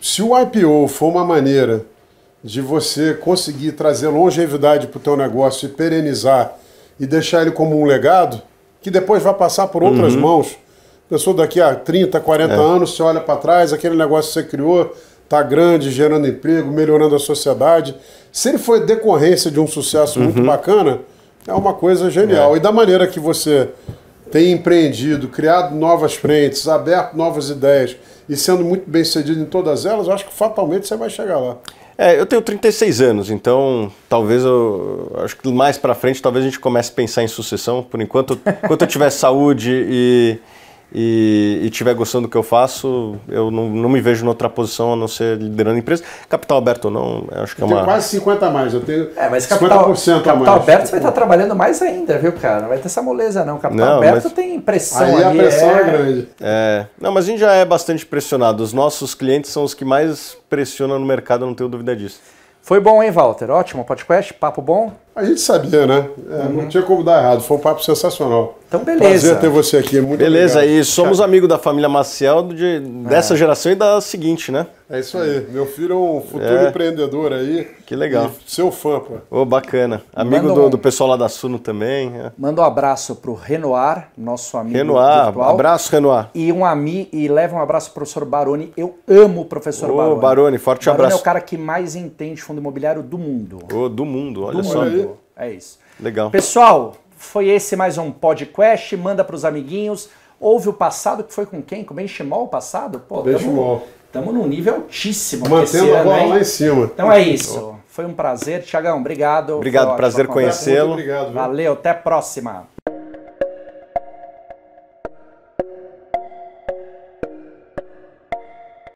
se o IPO for uma maneira de você conseguir trazer longevidade para o teu negócio e perenizar e deixar ele como um legado que depois vai passar por outras uhum. mãos. Pessoa daqui a 30, 40 é. anos, você olha para trás, aquele negócio que você criou está grande, gerando emprego, melhorando a sociedade. Se ele foi decorrência de um sucesso uhum. muito bacana, é uma coisa genial. É. E da maneira que você tem empreendido, criado novas frentes, aberto novas ideias e sendo muito bem sucedido em todas elas, eu acho que fatalmente você vai chegar lá. É, eu tenho 36 anos, então talvez eu acho que mais para frente talvez a gente comece a pensar em sucessão. Por enquanto, (laughs) enquanto eu tiver saúde e e, e tiver gostando do que eu faço, eu não, não me vejo em outra posição a não ser liderando a empresa. Capital aberto não, acho que é eu é uma... Eu quase 50 a mais, eu tenho é, mas 50% capital a mais. Capital aberto você vai estar trabalhando mais ainda, viu, cara? Não vai ter essa moleza não. Capital não, aberto mas... tem pressão Aí ali, a pressão é... é... grande. É. Não, mas a gente já é bastante pressionado. Os nossos clientes são os que mais pressionam no mercado, não tenho dúvida disso. Foi bom, hein, Walter? Ótimo podcast, papo bom. A gente sabia, né? É, uhum. Não tinha como dar errado. Foi um papo sensacional. Então, beleza. Prazer ter você aqui. Muito beleza, obrigado. e somos amigos da família Maciel de, dessa é. geração e da seguinte, né? É isso aí. Meu filho é um futuro é. empreendedor aí. Que legal. seu fã, pô. Ô, bacana. Amigo um... do, pessoal lá da Suno também. É. Manda um abraço pro Renoir, nosso amigo Renoir. virtual. Abraço, Renoir. E um ami e leva um abraço pro professor Baroni. Eu amo o professor Baroni. Ô, Baroni, forte Baroni abraço. Baroni é o cara que mais entende fundo imobiliário do mundo. Ô, do mundo, olha do só. Mundo. É isso. Legal. Pessoal, foi esse mais um podcast. Manda para os amiguinhos. Houve o passado que foi com quem? Com o Benchimol o passado? Pô, Benchimol. Estamos num nível altíssimo. Mantendo a bola lá em cima. Então é isso. Foi um prazer. Tiagão, obrigado. Obrigado, prazer conhecê-lo. obrigado. Valeu, até a próxima.